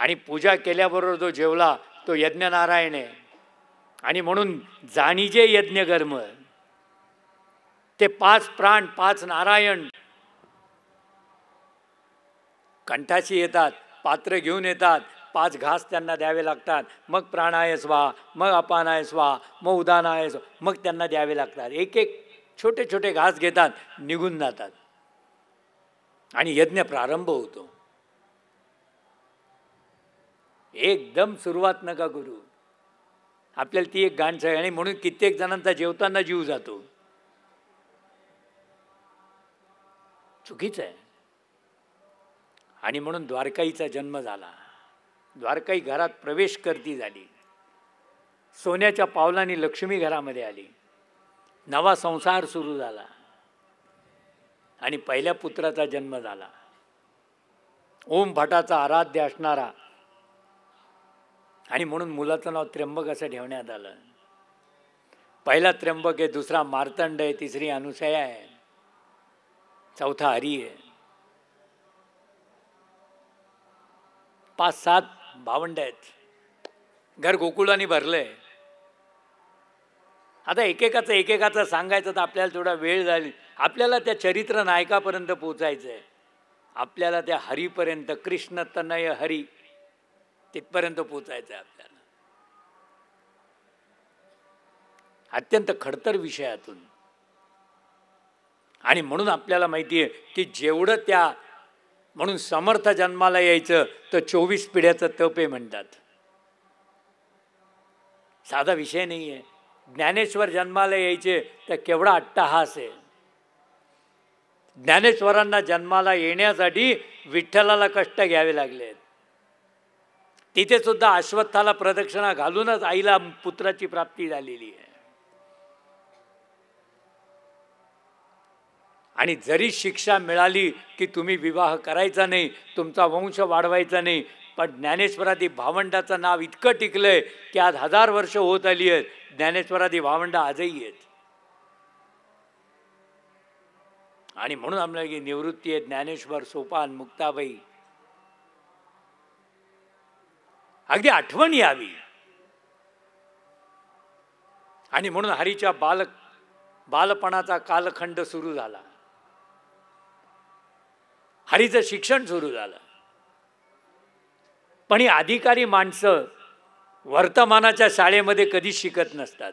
आणि पूजा केल्याबरोबर जो जेवला तो यज्ञनारायण आहे आणि म्हणून जाणीजे यज्ञकर्म ते पाच प्राण पाच नारायण कंठाशी येतात पात्र घेऊन येतात पाच घास त्यांना द्यावे लागतात मग प्राणायस व्हा मग अपानायस व्हा मग उदानायस मग त्यांना द्यावे लागतात एक एक छोटे छोटे घास घेतात निघून जातात आणि यज्ञ प्रारंभ होतो एकदम सुरुवात नका करू आपल्याला ती एक घाण आहे आणि म्हणून कित्येक जणांचा जेवताना जीव जातो चुकीच आहे आणि म्हणून द्वारकाईचा जन्म झाला द्वारकाई घरात प्रवेश करती झाली सोन्याच्या पावलाने लक्ष्मी घरामध्ये आली नवा संसार सुरू झाला आणि पहिल्या पुत्राचा जन्म झाला ओम भटाचा आराध्य असणारा आणि म्हणून मुलाचं नाव त्र्यंबक असं ठेवण्यात आलं पहिला त्र्यंबक आहे दुसरा मार्तंड आहे तिसरी अनुसया आहे चौथा हरी आहे पाच सात भावंड आहेत घर गोकुळाने भरलंय आता एकेकाचं एकेकाचं सांगायचं तर आपल्याला थोडा वेळ झाली आपल्याला त्या चरित्र नायकापर्यंत पोचायचं आहे आपल्याला त्या हरीपर्यंत कृष्ण तनय हरी तिथपर्यंत पोचायचं आहे आपल्याला अत्यंत खडतर विषयातून आणि म्हणून आपल्याला माहिती आहे की जेवढं त्या म्हणून समर्थ जन्माला यायचं तर चोवीस पिढ्याचं तपे म्हणतात साधा विषय नाही आहे ज्ञानेश्वर जन्माला यायचे तर केवढा अट्टहास आहे ज्ञानेश्वरांना जन्माला येण्यासाठी विठ्ठलाला कष्ट घ्यावे लागलेत तिथे सुद्धा अश्वत्थाला प्रदक्षिणा घालूनच आईला पुत्राची प्राप्ती झालेली आहे आणि जरी शिक्षा मिळाली की तुम्ही विवाह करायचा नाही तुमचा वंश वाढवायचा नाही पण ज्ञानेश्वरादी भावंडाचं नाव इतकं टिकलंय की आज हजार वर्ष होत आली आहेत ज्ञानेश्वरादी भावंड आजही आहेत आणि म्हणून आपल्या की निवृत्ती आहे ज्ञानेश्वर सोपान मुक्ताबाई अगदी आठवण यावी आणि म्हणून हरीच्या बाल बालपणाचा कालखंड सुरू झाला हरीचं शिक्षण सुरू झालं पण ही अधिकारी माणसं वर्तमानाच्या शाळेमध्ये कधीच शिकत नसतात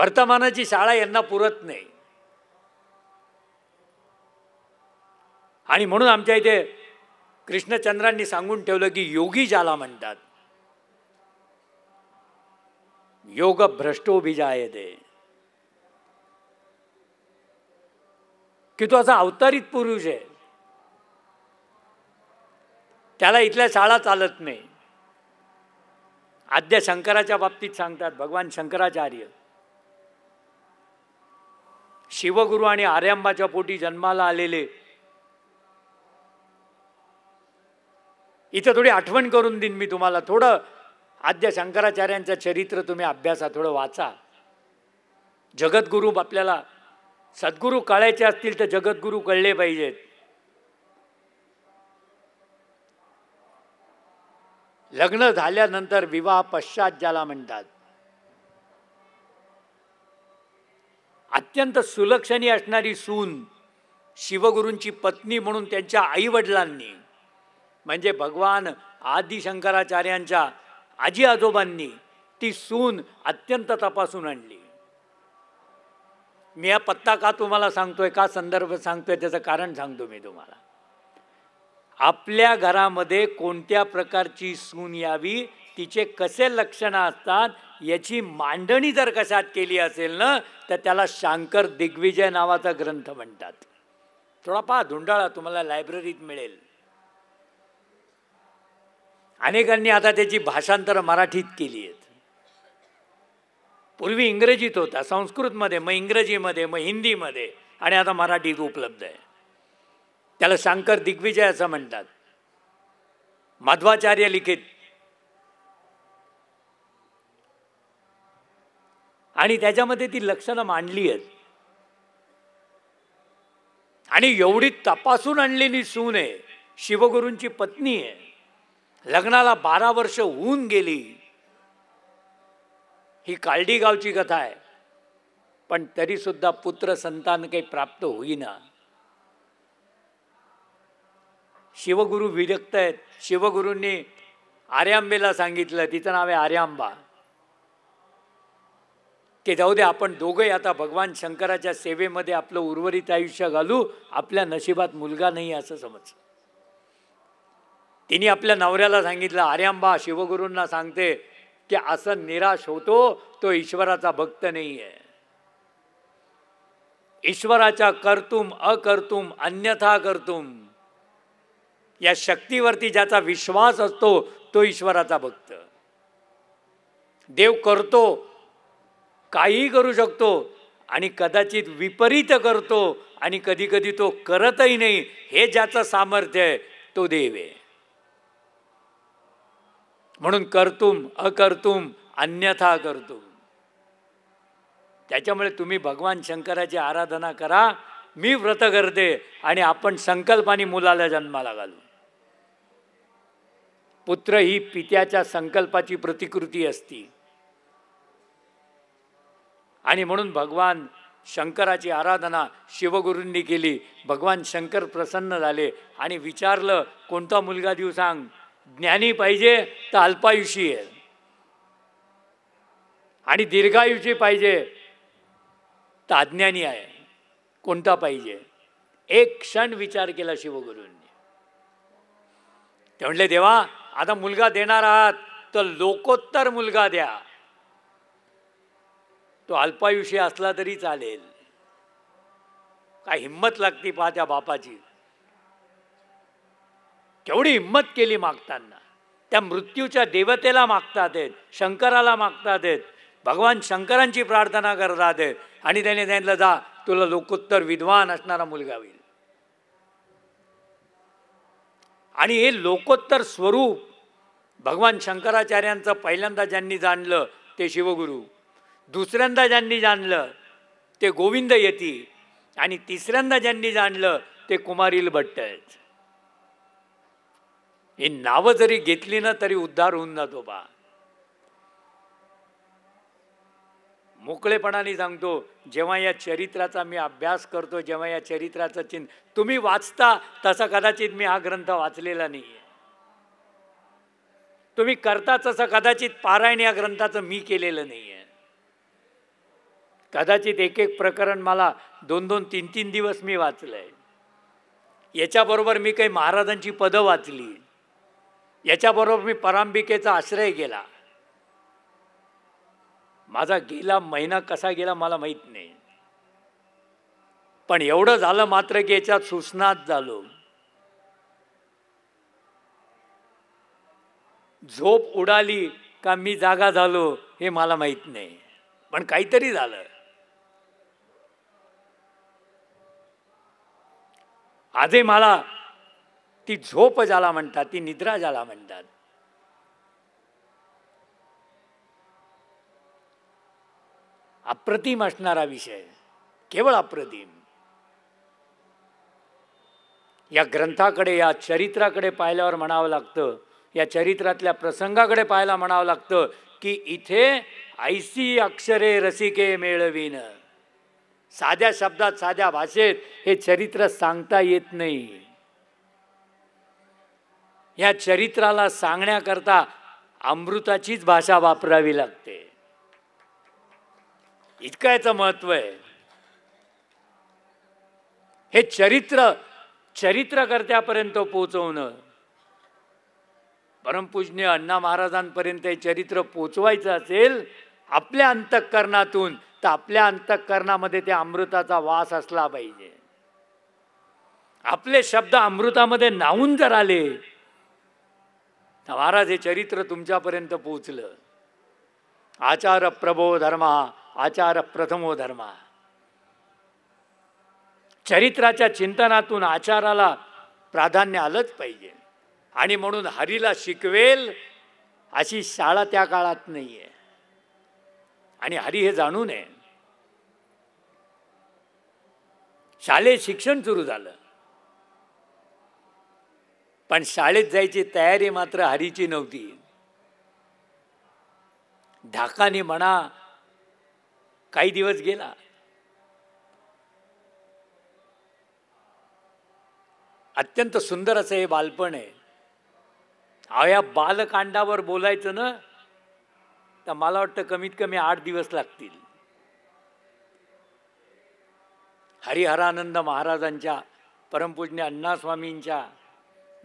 वर्तमानाची शाळा यांना पुरत नाही आणि म्हणून आमच्या इथे कृष्णचंद्रांनी सांगून ठेवलं की योगी ज्याला म्हणतात योग भ्रष्टोभिजाय दे की तो असा अवतारित पुरुष आहे त्याला इथल्या शाळा चालत नाही आद्य शंकराच्या बाबतीत सांगतात भगवान शंकराचार्य शिवगुरु आणि आर्यांबाच्या पोटी जन्माला आलेले इथं थोडी आठवण करून देईन मी तुम्हाला थोडं आद्य शंकराचार्यांचं चरित्र तुम्ही अभ्यासा थोडं वाचा जगद्गुरू आपल्याला सद्गुरू कळायचे असतील तर जगद्गुरू कळले पाहिजेत लग्न झाल्यानंतर विवाह पश्चात ज्याला म्हणतात अत्यंत सुलक्षणी असणारी सून शिवगुरूंची पत्नी म्हणून त्यांच्या आईवडिलांनी म्हणजे भगवान आदिशंकराचार्यांच्या आजी आजोबांनी ती सून अत्यंत तपासून आणली मी हा पत्ता का तुम्हाला सांगतोय का संदर्भ सांगतोय त्याचं कारण सांगतो मी तुम्हाला आपल्या घरामध्ये कोणत्या प्रकारची सून यावी तिचे कसे लक्षणं असतात याची मांडणी जर कशात केली असेल ना तर त्याला शांकर दिग्विजय नावाचा ग्रंथ म्हणतात थोडा पहा धुंडाळा तुम्हाला लायब्ररीत मिळेल अनेकांनी आता त्याची भाषांतर मराठीत केली आहेत पूर्वी इंग्रजीत होता संस्कृतमध्ये मग इंग्रजीमध्ये मग हिंदीमध्ये आणि आता मराठीत उपलब्ध आहे त्याला शंकर दिग्विजय असं म्हणतात मध्वाचार्य लिखित आणि त्याच्यामध्ये ती लक्षणं मांडली आहेत आणि एवढी तपासून आणलेली सून आहे शिवगुरूंची पत्नी आहे लग्नाला बारा वर्ष होऊन गेली ही काळडी गावची कथा आहे पण तरी सुद्धा पुत्र संतान काही प्राप्त होईना शिवगुरु विरक्त आहेत शिवगुरूंनी आर्यांबेला सांगितलं तिचं नाव आहे आर्यांबा की जाऊ दे आपण दोघे आता भगवान शंकराच्या सेवेमध्ये आपलं उर्वरित आयुष्य घालू आपल्या नशिबात मुलगा नाही असं समज तिने आपल्या नवऱ्याला सांगितलं आर्यांबा शिवगुरूंना सांगते की असं निराश होतो तो ईश्वराचा भक्त नाही आहे ईश्वराच्या कर्तुम अकर्तुम अन्यथा कर्तुम या शक्तीवरती ज्याचा विश्वास असतो तो ईश्वराचा भक्त देव करतो काहीही करू शकतो आणि कदाचित विपरीत करतो आणि कधीकधी तो करतही नाही हे ज्याचं सामर्थ्य आहे तो देव आहे म्हणून करतुम अकर्तुम अन्यथा करतुम त्याच्यामुळे तुम्ही भगवान शंकराची आराधना करा मी व्रत करते आणि आपण संकल्पाने मुलाला जन्माला घालू पुत्र ही पित्याच्या संकल्पाची प्रतिकृती असती आणि म्हणून भगवान शंकराची आराधना शिवगुरूंनी केली भगवान शंकर प्रसन्न झाले आणि विचारलं कोणता मुलगा देऊ सांग ज्ञानी पाहिजे तर अल्पायुषी आहे आणि दीर्घायुषी पाहिजे तर अज्ञानी आहे कोणता पाहिजे एक क्षण विचार केला शिवगुरूंनी ते म्हटले देवा आता मुलगा देणार आहात तर लोकोत्तर मुलगा द्या तो अल्पायुषी असला तरी चालेल काय हिंमत लागती पहा त्या बापाची केवढी हिंमत केली मागताना त्या मृत्यूच्या देवतेला मागतात देत शंकराला मागतात देत भगवान शंकरांची प्रार्थना करतात आणि त्याने त्यांना जा तुला लोकोत्तर विद्वान असणारा मुलगा होईल आणि हे लोकोत्तर स्वरूप भगवान शंकराचार्यांचं पहिल्यांदा ज्यांनी जाणलं ते शिवगुरु दुसऱ्यांदा ज्यांनी जाणलं ते गोविंद येती आणि तिसऱ्यांदा ज्यांनी जाणलं ते कुमारील भट्ट आहेत ही नावं जरी घेतली ना तरी उद्धार होऊन जातो बा मोकळेपणाने सांगतो जेव्हा या चरित्राचा मी अभ्यास करतो जेव्हा या चरित्राचं चिन्ह तुम्ही वाचता तसा कदाचित मी हा ग्रंथ वाचलेला नाही आहे तुम्ही करता तसं कदाचित पारायण या ग्रंथाचं मी केलेलं नाही आहे कदाचित एक एक प्रकरण मला दोन दोन तीन तीन दिवस मी वाचलंय याच्याबरोबर मी काही महाराजांची पदं वाचली याच्याबरोबर मी परांबिकेचा आश्रय गेला माझा गेला महिना कसा गेला मला माहीत नाही पण एवढं झालं मात्र की याच्यात सुसनात झालो झोप उडाली का मी जागा झालो हे मला माहीत नाही पण काहीतरी झालं आजही मला ती झोप ज्याला म्हणतात ती निद्रा ज्याला म्हणतात अप्रतिम असणारा विषय केवळ अप्रतिम या ग्रंथाकडे या चरित्राकडे पाहिल्यावर म्हणावं लागतं या चरित्रातल्या प्रसंगाकडे पाहायला म्हणावं लागतं की इथे ऐसी अक्षरे रसिके मिळवीन साध्या शब्दात साध्या भाषेत हे चरित्र सांगता येत नाही या चरित्राला सांगण्याकरता अमृताचीच भाषा वापरावी लागते इतकं याचं महत्व आहे हे चरित्र चरित्रकर्त्यापर्यंत पोचवणं परमपूज्य अण्णा महाराजांपर्यंत हे चरित्र पोचवायचं असेल आपल्या अंतःकरणातून तर आपल्या अंतःकरणामध्ये ते अमृताचा वास असला पाहिजे आपले शब्द अमृतामध्ये नाहून जर आले महाराज हे चरित्र तुमच्यापर्यंत पोचलं आचार प्रभो धर्मा, आचार प्रथमो धर्मा चरित्राच्या चिंतनातून आचाराला प्राधान्य आलंच पाहिजे आणि म्हणून हरीला शिकवेल अशी शाळा त्या काळात नाही आहे आणि हरी हे जाणून आहे शालेय शिक्षण सुरू झालं पण शाळेत जायची तयारी मात्र हरीची नव्हती ढाकाने म्हणा काही दिवस गेला अत्यंत सुंदर असं हे बालपण आहे अहो या बालकांडावर बोलायचं ना तर मला वाटतं कमीत कमी आठ दिवस लागतील हरिहरानंद महाराजांच्या परमपूज्य अण्णास्वामींच्या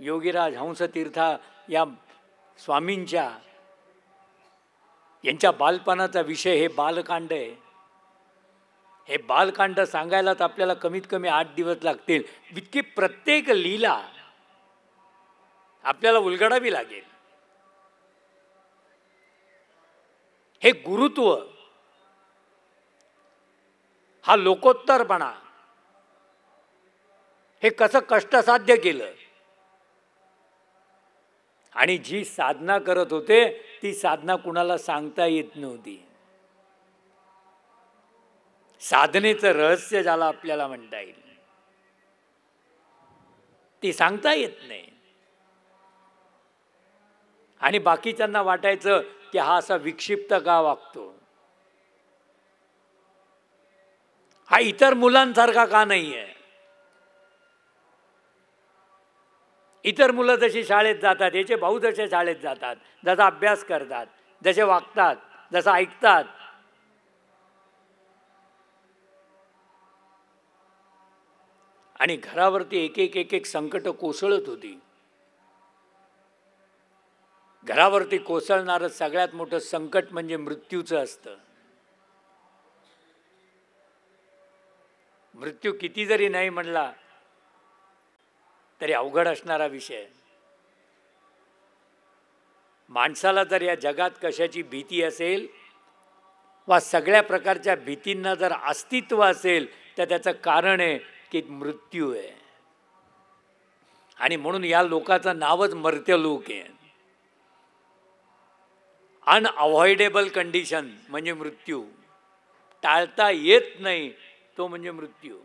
योगीराज हंसतीर्था या स्वामींच्या यांच्या बालपणाचा विषय हे बालकांड आहे हे बालकांड तर आपल्याला कमीत कमी आठ दिवस लागतील इतकी प्रत्येक लीला आपल्याला उलगडावी लागेल हे गुरुत्व हा लोकोत्तरपणा हे कसं कष्टसाध्य केलं आणि जी साधना करत होते ती साधना कुणाला सांगता येत नव्हती साधनेचं रहस्य झालं आपल्याला म्हणता येईल ती सांगता येत नाही आणि बाकीच्यांना वाटायचं की हा असा विक्षिप्त का वागतो हा इतर मुलांसारखा का नाही आहे इतर मुलं जशी शाळेत जातात याचे भाऊ जसे शाळेत जातात जसा अभ्यास करतात जसे वागतात जसं ऐकतात आणि घरावरती एक एक एक एक संकट कोसळत होती घरावरती कोसळणारं सगळ्यात मोठं संकट म्हणजे मृत्यूचं असतं मृत्यू किती जरी नाही म्हणला तरी अवघड असणारा विषय माणसाला जर या जगात कशाची भीती असेल वा सगळ्या प्रकारच्या भीतींना जर अस्तित्व असेल तर त्याचं कारण आहे की मृत्यू आहे आणि म्हणून या लोकाचं नावच लोक आहे अनअव्हॉइडेबल कंडिशन म्हणजे मृत्यू टाळता येत नाही तो म्हणजे मृत्यू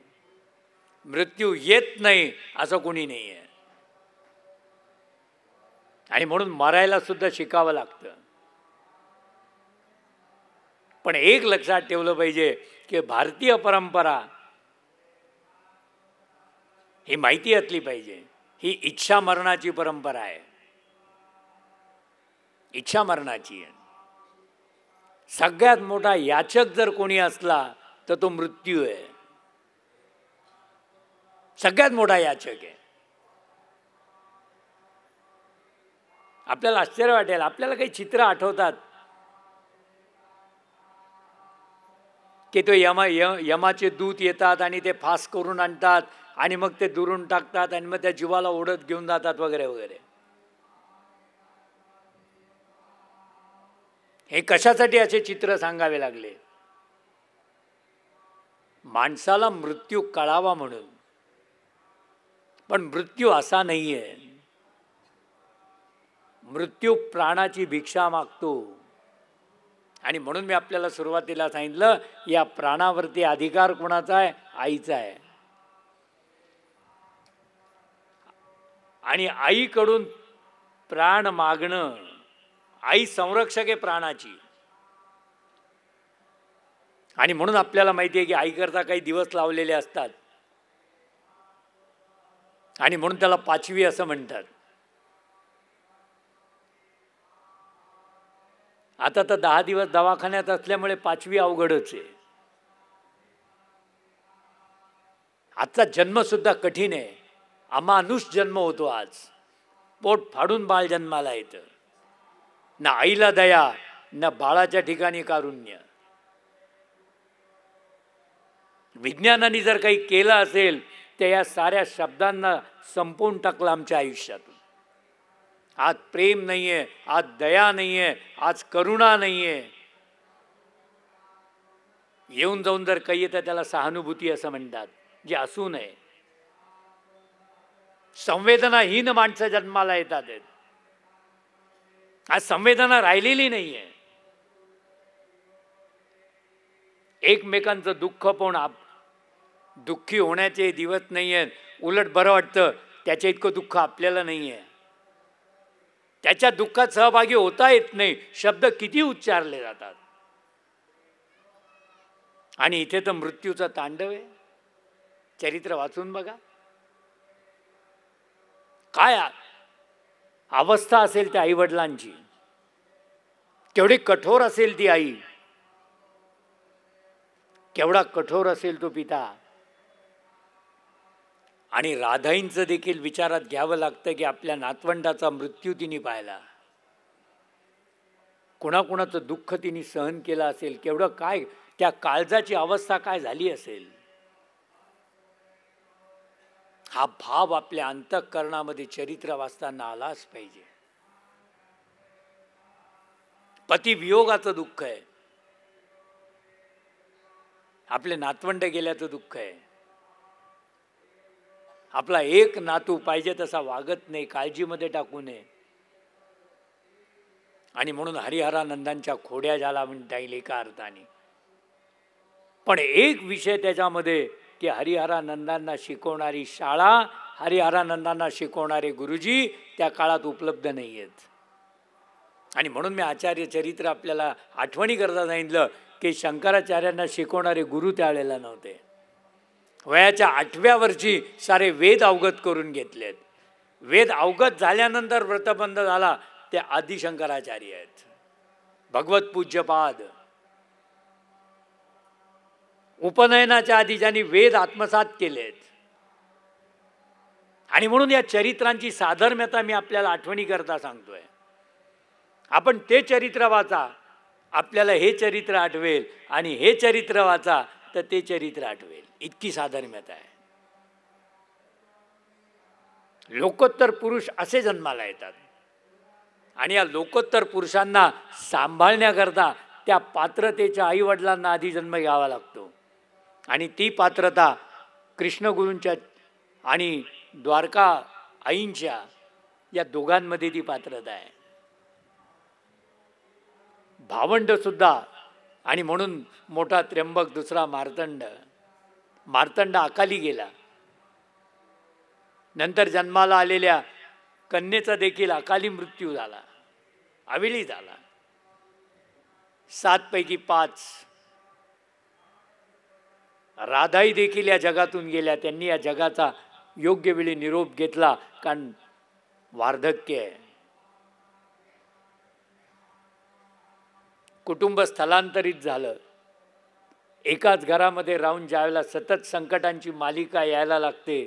मृत्यू येत नाही असं कोणी नाही आहे आणि म्हणून मरायला सुद्धा शिकावं लागतं पण एक लक्षात ठेवलं पाहिजे की भारतीय परंपरा ही माहिती असली पाहिजे ही इच्छा मरणाची परंपरा आहे इच्छा मरणाची आहे सगळ्यात मोठा याचक जर कोणी असला तर तो मृत्यू आहे सगळ्यात मोठा याचक आहे आपल्याला आश्चर्य वाटेल आपल्याला काही चित्र आठवतात की तो यमा यमाचे दूत येतात आणि ते फास करून आणतात आणि मग ते दुरून टाकतात आणि मग त्या जीवाला ओढत घेऊन जातात वगैरे वगैरे हे कशासाठी असे चित्र सांगावे लागले माणसाला मृत्यू कळावा म्हणून पण मृत्यू असा नाही आहे मृत्यू प्राणाची भिक्षा मागतो आणि म्हणून मी आपल्याला सुरुवातीला सांगितलं या प्राणावरती अधिकार कोणाचा आहे आईचा आहे आणि आईकडून प्राण मागणं आई संरक्षक आहे प्राणाची आणि म्हणून आपल्याला माहिती आहे की आईकरता काही दिवस लावलेले असतात आणि म्हणून त्याला पाचवी असं म्हणतात आता तर दहा दिवस दवाखान्यात असल्यामुळे पाचवी अवघडच आहे आजचा सुद्धा कठीण आहे अमानुष जन्म होतो आज पोट फाडून बाळ जन्माला येत ना आईला दया ना बाळाच्या ठिकाणी कारुण्य विज्ञानाने जर काही केलं असेल त्या या साऱ्या शब्दांना संपवून टाकलं आमच्या आयुष्यातून आज प्रेम नाहीये आज दया नाहीये आज करुणा नाहीये येऊन जाऊन जर काही येतं त्याला सहानुभूती असं म्हणतात जे असू नये संवेदनाहीन माणसं जन्माला येतात आज संवेदना राहिलेली नाहीये एकमेकांचं दुःख पण आप दुःखी होण्याचे दिवस नाही आहेत उलट बरं वाटतं त्याच्या इतकं दुःख आपल्याला नाही आहे त्याच्या दुःखात सहभागी होता येत नाही शब्द किती उच्चारले जातात आणि इथे तर मृत्यूचा तांडव आहे चरित्र वाचून बघा काय अवस्था असेल त्या वडिलांची केवढी कठोर असेल ती आई केवढा कठोर असेल तो पिता आणि राधाईंचं देखील विचारात घ्यावं लागतं की आपल्या नातवंडाचा मृत्यू तिने पाहिला कुणाकुणाचं दुःख तिने सहन केलं असेल केवढं काय त्या काळजाची अवस्था काय झाली असेल हा भाव आपल्या अंतःकरणामध्ये चरित्र वाचताना आलाच पाहिजे वियोगाचं दुःख आहे आपले नातवंड गेल्याचं दुःख आहे आपला एक नातू पाहिजे तसा वागत नाही काळजीमध्ये टाकू नये आणि म्हणून हरिहरानंदांच्या खोड्या झाला म्हणता येईल एका अर्थाने पण एक विषय त्याच्यामध्ये की हरिहरानंदांना शिकवणारी शाळा हरिहरानंदांना शिकवणारे गुरुजी त्या काळात उपलब्ध नाही आहेत आणि म्हणून मी आचार्य चरित्र आपल्याला आठवणी करता सांगितलं की शंकराचार्यांना शिकवणारे गुरु त्यावेळेला नव्हते वयाच्या आठव्या वर्षी सारे वेद अवगत करून घेतलेत वेद अवगत झाल्यानंतर व्रतबंद झाला ते आदिशंकराचार्य आहेत भगवत पूज्यपाद उपनयनाच्या आधी ज्यांनी वेद आत्मसात केलेत आणि म्हणून या चरित्रांची साधर्म्यता मी आपल्याला आठवणी करता सांगतोय आपण ते चरित्र वाचा आपल्याला हे चरित्र आठवेल आणि हे चरित्र वाचा तर ते चरित्र आठवेल इतकी साधर्म्यता आहे लोकोत्तर पुरुष असे जन्माला येतात आणि या लोकोत्तर पुरुषांना सांभाळण्याकरता त्या पात्रतेच्या आईवडिलांना आधी जन्म घ्यावा लागतो आणि ती पात्रता कृष्णगुरूंच्या आणि द्वारका आईंच्या या दोघांमध्ये ती पात्रता आहे भावंडसुद्धा आणि म्हणून मोठा त्र्यंबक दुसरा मार्तंड मार्तंड अकाली गेला नंतर जन्माला आलेल्या कन्येचा देखील अकाली मृत्यू झाला अविली झाला सातपैकी पाच राधाई देखील या जगातून गेल्या त्यांनी या जगाचा योग्य वेळी निरोप घेतला कारण वार्धक्य आहे कुटुंब स्थलांतरित झालं एकाच घरामध्ये राहून ज्यावेळेला सतत संकटांची मालिका यायला लागते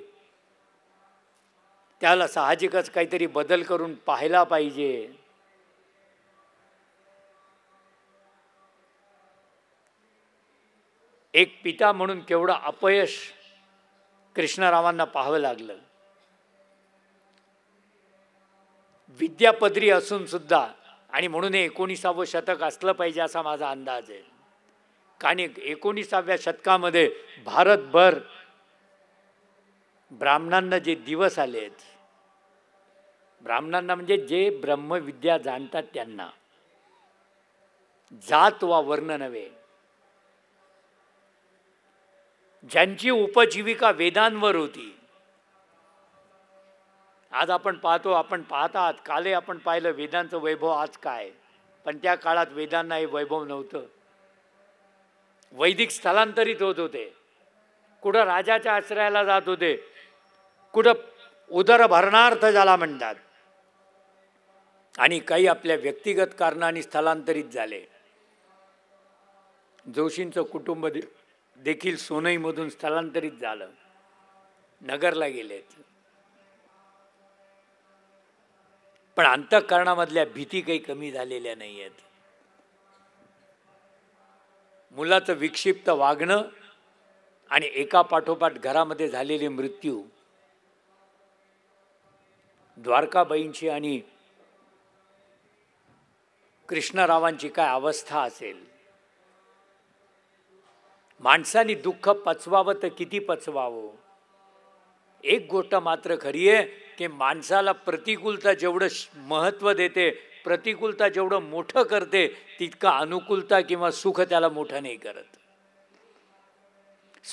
त्याला साहजिकच काहीतरी बदल करून पाहायला पाहिजे एक पिता म्हणून केवढं अपयश कृष्णरावांना पाहावं लागलं विद्यापदरी असून सुद्धा आणि म्हणून हे एकोणीसावं शतक असलं पाहिजे असा माझा अंदाज आहे आणि एकोणीसाव्या शतकामध्ये भारतभर ब्राह्मणांना जे दिवस आलेत ब्राह्मणांना म्हणजे जे ब्रह्मविद्या जाणतात त्यांना जात वा वर्ण नव्हे ज्यांची उपजीविका वेदांवर होती आज आपण पाहतो आपण पाहतात काल काले आपण पाहिलं वेदांचं वैभव आज काय पण त्या काळात वेदांना हे वैभव नव्हतं वैदिक स्थलांतरित होत होते कुठं राजाच्या आश्रयाला जात होते कुठं उदर भरणार्थ झाला म्हणतात आणि काही आपल्या व्यक्तिगत कारणाने स्थलांतरित झाले जोशींचं कुटुंब देखील देखील मधून स्थलांतरित झालं नगरला गेलेत पण अंतकरणामधल्या भीती काही कमी झालेल्या नाही आहेत मुलाचं विक्षिप्त वागणं आणि एका पाठोपाठ घरामध्ये झालेले मृत्यू द्वारकाबाईंची आणि कृष्णरावांची काय अवस्था असेल माणसाने दुःख पचवावं तर किती पचवावं एक गोष्ट मात्र खरी आहे की माणसाला प्रतिकूलता जेवढं महत्त्व देते प्रतिकूलता जेवढं मोठं करते तितका अनुकूलता किंवा सुख त्याला मोठं नाही करत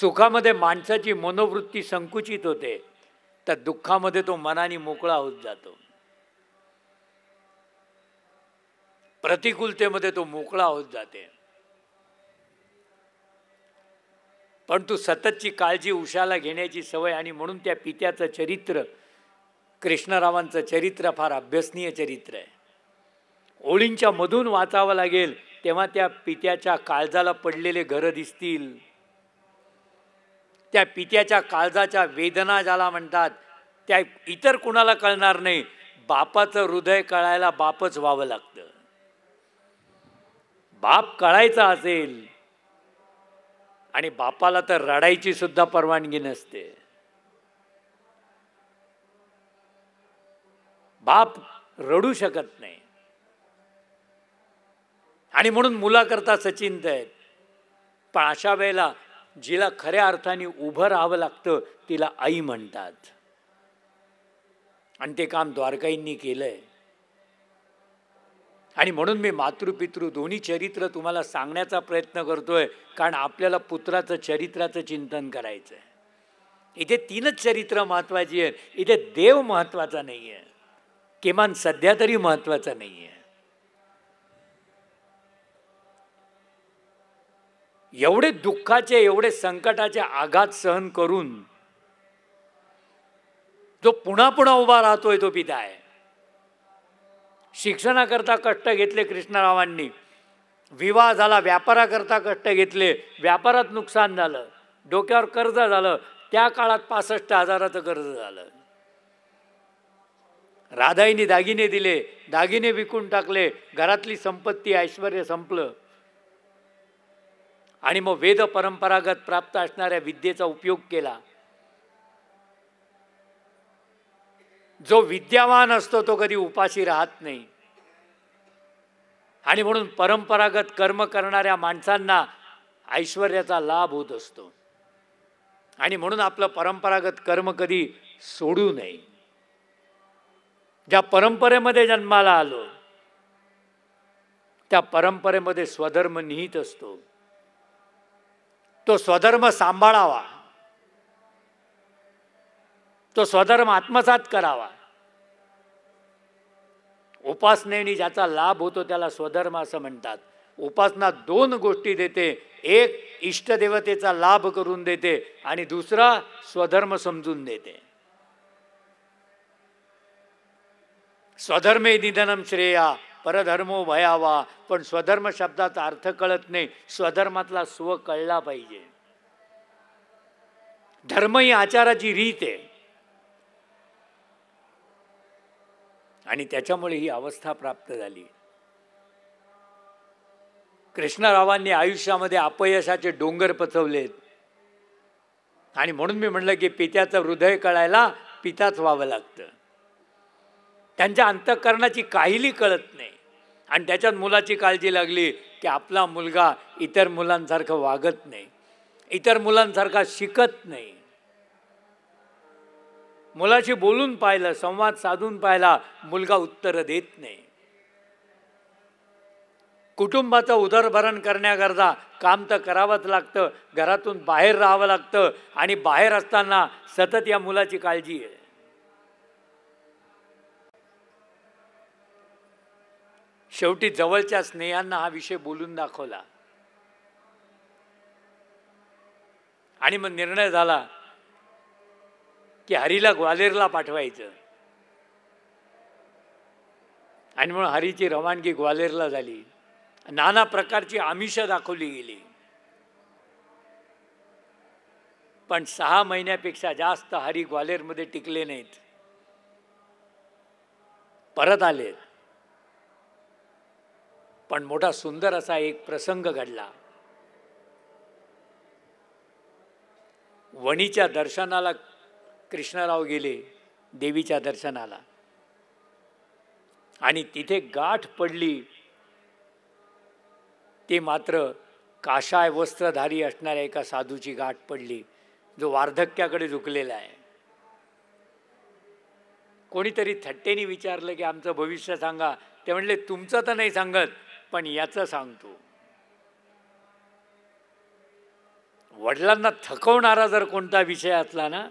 सुखामध्ये माणसाची मनोवृत्ती संकुचित होते तर दुःखामध्ये तो मनाने मोकळा होत जातो प्रतिकूलतेमध्ये तो मोकळा होत जाते पण तू सततची काळजी उशाला घेण्याची सवय आणि म्हणून त्या पित्याचं चरित्र कृष्णरावांचं चरित्र फार अभ्यसनीय चरित्र आहे ओळींच्या मधून वाचावं लागेल तेव्हा त्या पित्याच्या काळजाला पडलेले घर दिसतील त्या पित्याच्या काळजाच्या वेदना ज्याला म्हणतात त्या इतर कुणाला कळणार नाही बापाचं हृदय कळायला बापच व्हावं लागतं बाप कळायचा असेल आणि बापाला तर रडायची सुद्धा परवानगी नसते बाप रडू शकत नाही आणि म्हणून मुलाकरता सचिंत आहेत पण अशा वेळेला जिला खऱ्या अर्थाने उभं राहावं लागतं तिला आई म्हणतात आणि ते काम द्वारकाईंनी केलंय आणि म्हणून मी मातृपितृ दोन्ही चरित्र तुम्हाला सांगण्याचा प्रयत्न करतोय कारण आपल्याला पुत्राचं चरित्राचं चिंतन करायचंय इथे तीनच चरित्र महत्वाची आहेत इथे देव महत्त्वाचा नाही आहे किमान सध्या तरी महत्त्वाचा नाही आहे एवढे दुःखाचे एवढे संकटाचे आघात सहन करून जो पुन्हा पुन्हा उभा राहतोय तो पिता आहे शिक्षणाकरता कष्ट घेतले कृष्णरावांनी विवाह झाला व्यापाराकरता कष्ट घेतले व्यापारात नुकसान झालं डोक्यावर कर्ज झालं त्या काळात पासष्ट हजाराचं कर्ज झालं राधाईने दागिने दिले दागिने विकून टाकले घरातली संपत्ती ऐश्वर संपलं आणि मग वेद परंपरागत प्राप्त असणाऱ्या विद्येचा उपयोग केला जो विद्यावान असतो तो कधी उपाशी राहत नाही आणि म्हणून परंपरागत कर्म करणाऱ्या माणसांना ऐश्वर्याचा लाभ होत असतो आणि म्हणून आपलं परंपरागत कर्म कधी सोडू नये ज्या परंपरेमध्ये जन्माला आलो त्या परंपरेमध्ये स्वधर्म निहित असतो तो स्वधर्म सांभाळावा तो स्वधर्म आत्मसात करावा उपासनेने ज्याचा लाभ होतो त्याला स्वधर्म असं म्हणतात उपासना दोन गोष्टी देते एक इष्टदेवतेचा लाभ करून देते आणि दुसरा स्वधर्म समजून देते स्वधर्मे निधनम श्रेया परधर्मो भयावा पण स्वधर्म शब्दाचा अर्थ कळत नाही स्वधर्मातला स्व कळला पाहिजे धर्म ही आचाराची रीत आहे आणि त्याच्यामुळे ही अवस्था प्राप्त झाली कृष्णरावांनी आयुष्यामध्ये अपयशाचे डोंगर पचवलेत आणि म्हणून मी म्हणलं की पित्याचं हृदय कळायला पिताच व्हावं लागतं त्यांच्या अंतःकरणाची काहीली कळत नाही आणि त्याच्यात मुलाची काळजी लागली की आपला मुलगा इतर मुलांसारखं वागत नाही इतर मुलांसारखा शिकत नाही मुलाशी बोलून पाहिलं संवाद साधून पाहिला मुलगा उत्तरं देत नाही कुटुंबाचं उदरभरण करण्याकरता काम तर करावंच लागतं घरातून बाहेर राहावं लागतं आणि बाहेर असताना सतत या मुलाची काळजी आहे शेवटी जवळच्या स्नेहांना हा विषय बोलून दाखवला आणि मग निर्णय झाला की हरीला ग्वालेरला पाठवायचं आणि म्हणून हरीची रवानगी ग्वालेरला झाली नाना प्रकारची आमिष दाखवली गेली पण सहा महिन्यापेक्षा जास्त हरी ग्वालेरमध्ये टिकले नाहीत परत आलेत पण मोठा सुंदर असा एक प्रसंग घडला वणीच्या दर्शनाला कृष्णराव गेले देवीच्या दर्शनाला आणि तिथे गाठ पडली ते मात्र काशाय वस्त्रधारी असणाऱ्या एका साधूची गाठ पडली जो वार्धक्याकडे झुकलेला आहे कोणीतरी थट्टेने विचारलं की आमचं भविष्य सांगा ते म्हणले तुमचं तर नाही सांगत पण याचं सांगतो वडिलांना थकवणारा जर कोणता विषय असला ना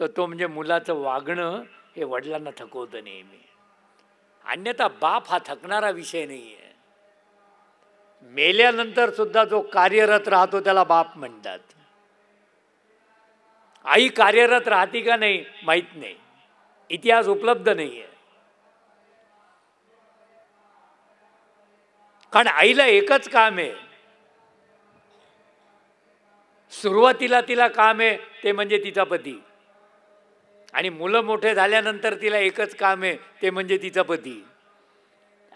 तर तो म्हणजे मुलाचं वागणं हे वडिलांना थकवतं नेहमी अन्यथा बाप हा थकणारा विषय नाही आहे मेल्यानंतर सुद्धा जो कार्यरत राहतो त्याला बाप म्हणतात आई कार्यरत राहती का नाही माहीत नाही इतिहास उपलब्ध नाही आहे कारण आईला एकच काम आहे सुरुवातीला तिला काम आहे ते म्हणजे तिचा पती आणि मुलं मोठे झाल्यानंतर तिला एकच काम आहे ते म्हणजे तिचा पती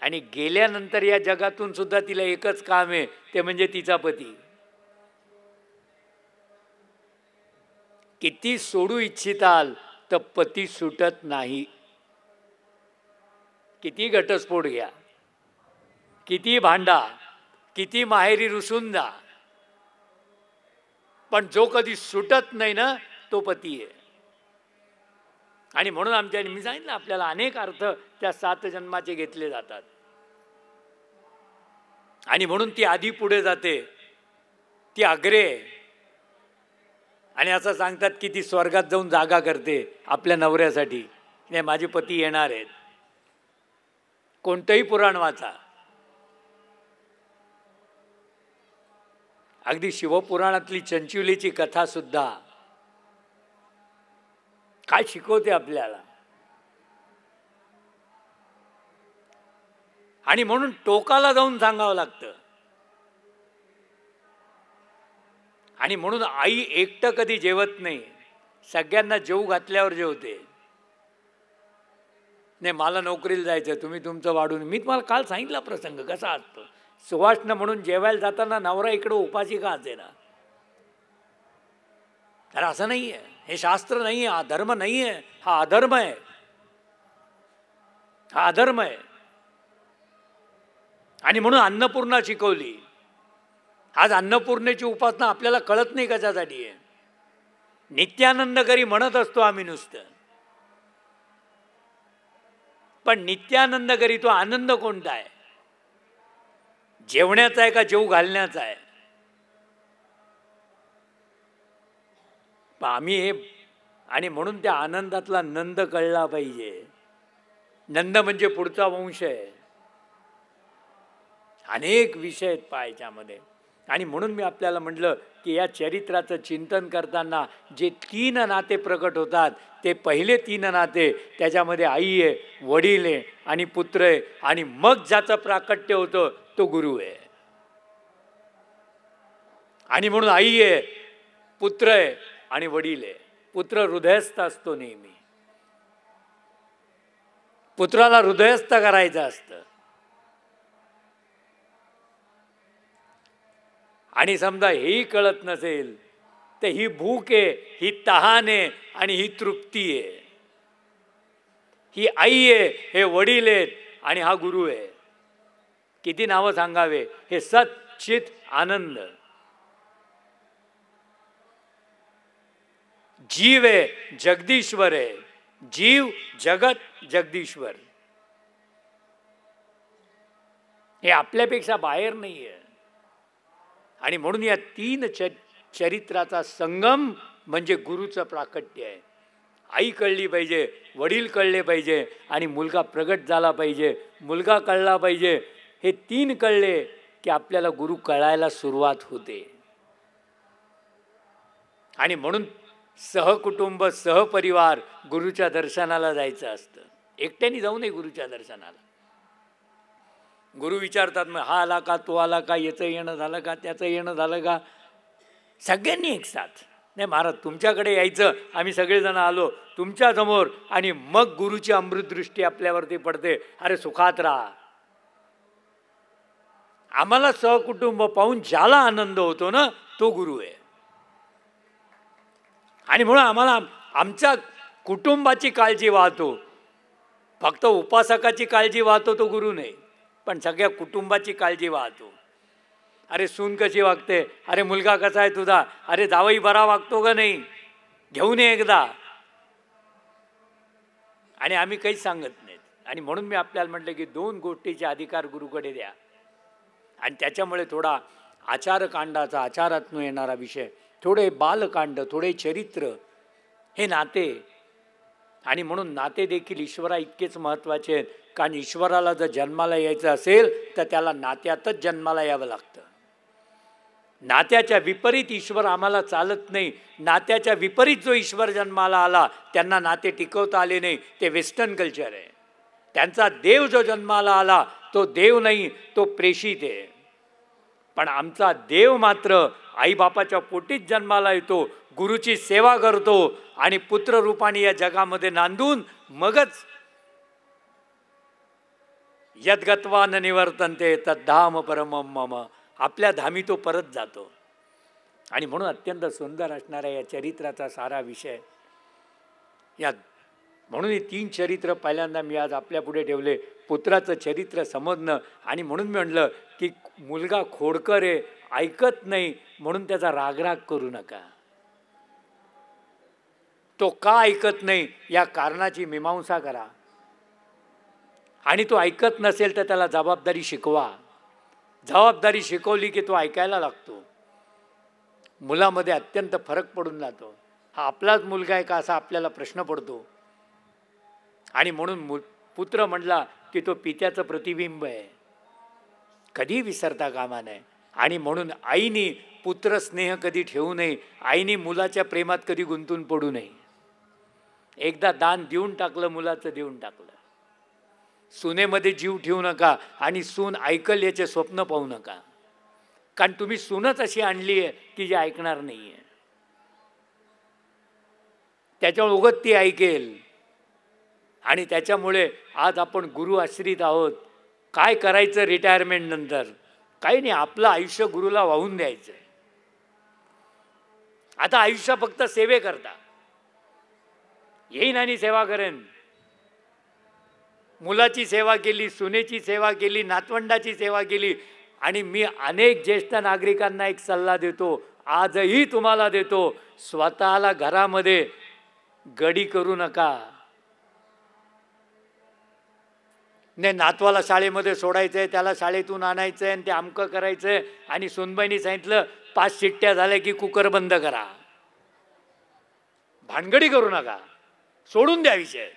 आणि गेल्यानंतर या जगातून सुद्धा तिला एकच काम आहे ते म्हणजे तिचा पती किती सोडू इच्छिताल तर पती सुटत नाही किती घटस्फोट घ्या किती भांडा किती माहेरी जा पण जो कधी सुटत नाही ना तो पती आहे आणि म्हणून आमच्या मी सांगितलं आपल्याला अनेक अर्थ त्या सात जन्माचे घेतले जातात आणि म्हणून ती आधी पुढे जाते ती अग्रे आणि असं सांगतात की ती स्वर्गात जाऊन जागा करते आपल्या नवऱ्यासाठी नाही माझे पती येणार आहेत कोणतंही पुराण वाचा अगदी शिवपुराणातली चंचुलीची कथासुद्धा काय शिकवते आपल्याला आणि म्हणून टोकाला जाऊन सांगावं लागतं आणि म्हणून आई एकटं कधी जेवत नाही सगळ्यांना जेऊ घातल्यावर जेवते नाही मला नोकरीला जायचं तुम्ही तुमचं वाढून मी तुम्हाला काल सांगितला प्रसंग कसा असतो सुवासनं म्हणून जेवायला जाताना नवरा इकडं उपाशी का ना तर असं नाही आहे हे शास्त्र नाही आहे धर्म नाही आहे हा अधर्म आहे हा अधर्म आहे आणि म्हणून अन्नपूर्णा शिकवली आज अन्नपूर्णेची उपासना आपल्याला कळत नाही कशासाठी आहे नित्यानंद करी म्हणत असतो आम्ही नुसतं पण नित्यानंद करी तो आनंद कोणता आहे जेवण्याचा आहे का जेव घालण्याचा आहे आम्ही हे आणि म्हणून त्या आनंदातला नंद कळला पाहिजे नंद म्हणजे पुढचा वंश आहे अनेक विषय आहेत पायाच्यामध्ये आणि म्हणून मी आपल्याला म्हटलं की या चरित्राचं चिंतन करताना जे तीन नाते प्रकट होतात ते पहिले तीन नाते त्याच्यामध्ये आई आहे वडील आहे आणि पुत्र आहे आणि मग ज्याचं प्राकट्य होतं तो गुरु आहे आणि म्हणून आई आहे पुत्र आहे आणि वडील आहे पुत्र हृदयस्थ असतो नेहमी पुत्राला हृदयस्थ करायचं असतं आणि समजा हेही कळत नसेल तर ही भूक आहे ही तहान आहे आणि ही तृप्ती आहे ही आई आहे हे वडील आहेत आणि हा गुरु आहे किती नावं सांगावे हे चित आनंद जीव आहे जगदीश्वर आहे जीव जगत जगदीश्वर हे आपल्यापेक्षा बाहेर नाही आहे आणि म्हणून या तीन च चरित्राचा संगम म्हणजे गुरुचं प्राकट्य आहे आई कळली पाहिजे वडील कळले पाहिजे आणि मुलगा प्रगट झाला पाहिजे मुलगा कळला पाहिजे हे तीन कळले की आपल्याला गुरु कळायला सुरुवात होते आणि म्हणून सहकुटुंब सहपरिवार गुरुच्या दर्शनाला जायचं असतं एकट्याने जाऊ नये गुरुच्या दर्शनाला गुरु विचारतात मग हा आला का तो आला का याचं येणं झालं का त्याचं येणं झालं का सगळ्यांनी एक साथ नाही महाराज तुमच्याकडे यायचं आम्ही सगळेजण आलो तुमच्यासमोर आणि मग गुरुची अमृतदृष्टी आपल्यावरती पडते अरे सुखात राहा आम्हाला सहकुटुंब पाहून ज्याला आनंद होतो ना तो गुरु आहे आणि म्हणून आम्हाला आमच्या कुटुंबाची काळजी वाहतो फक्त उपासकाची काळजी वाहतो तो गुरु नाही पण सगळ्या कुटुंबाची काळजी वाहतो अरे सून कशी वागते अरे मुलगा कसा आहे तुझा अरे जावई बरा वागतो का नाही घेऊन ये एकदा आणि आम्ही काहीच सांगत नाहीत आणि म्हणून मी आपल्याला म्हटलं की दोन गोष्टीचे अधिकार गुरुकडे द्या आणि त्याच्यामुळे थोडा आचारकांडाचा आचारातून येणारा विषय थोडे बालकांड थोडे चरित्र हे नाते आणि म्हणून नाते देखील ईश्वरा इतकेच महत्त्वाचे आहेत कारण ईश्वराला जर जन्माला यायचं असेल तर त्याला नात्यातच जन्माला यावं लागतं नात्याच्या विपरीत ईश्वर आम्हाला चालत नाही नात्याच्या विपरीत जो ईश्वर जन्माला आला त्यांना नाते टिकवता आले नाही ते वेस्टर्न कल्चर आहे त्यांचा देव जो जन्माला आला तो देव नाही तो प्रेषित आहे पण आमचा देव मात्र आईबापाच्या पोटीत जन्माला येतो गुरुची सेवा करतो आणि रूपाने या जगामध्ये नांदून मगच यदगत्वा न निवर्तनते तद्धाम परम मम आपल्या धामी तो परत जातो आणि म्हणून अत्यंत सुंदर असणाऱ्या या चरित्राचा सारा विषय या म्हणून हे तीन चरित्र पहिल्यांदा मी आज आपल्यापुढे ठेवले पुत्राचं चरित्र समजणं आणि म्हणून मी म्हटलं की मुलगा खोडकर आहे ऐकत नाही म्हणून त्याचा रागराग करू नका तो का ऐकत नाही या कारणाची मीमांसा करा आणि तो ऐकत नसेल तर त्याला जबाबदारी शिकवा जबाबदारी शिकवली की तो ऐकायला लागतो मुलामध्ये अत्यंत फरक पडून जातो हा आपलाच मुलगा आहे का असा आपल्याला प्रश्न पडतो आणि म्हणून मु पुत्र म्हणला की तो पित्याचं प्रतिबिंब आहे कधी विसरता कामा नये आणि म्हणून आईनी पुत्र स्नेह कधी ठेवू नये आईनी मुलाच्या प्रेमात कधी गुंतून पडू नये एकदा दान देऊन टाकलं मुलाचं देऊन टाकलं सुनेमध्ये जीव ठेवू नका आणि सून ऐकल याचे स्वप्न पाहू नका कारण तुम्ही सूनच अशी आणली आहे की जी ऐकणार नाही आहे त्याच्यामुळे उगत ती ऐकेल आणि त्याच्यामुळे आज आपण गुरु आश्रित आहोत काय करायचं रिटायरमेंट नंतर काही नाही आपलं आयुष्य गुरुला वाहून द्यायचं आता आयुष्य फक्त सेवे करता येईन आणि सेवा करेन मुलाची सेवा केली सुनेची सेवा केली नातवंडाची सेवा केली आणि मी अनेक ज्येष्ठ नागरिकांना एक सल्ला देतो आजही तुम्हाला देतो स्वतःला घरामध्ये गडी करू नका ने नातवाला शाळेमध्ये सोडायचं आहे त्याला शाळेतून आणायचं आहे आणि ते आमकं करायचं आहे आणि सुनबाईनी सांगितलं पाच शिट्ट्या झाल्या की कुकर बंद करा भानगडी करू नका सोडून द्या विषय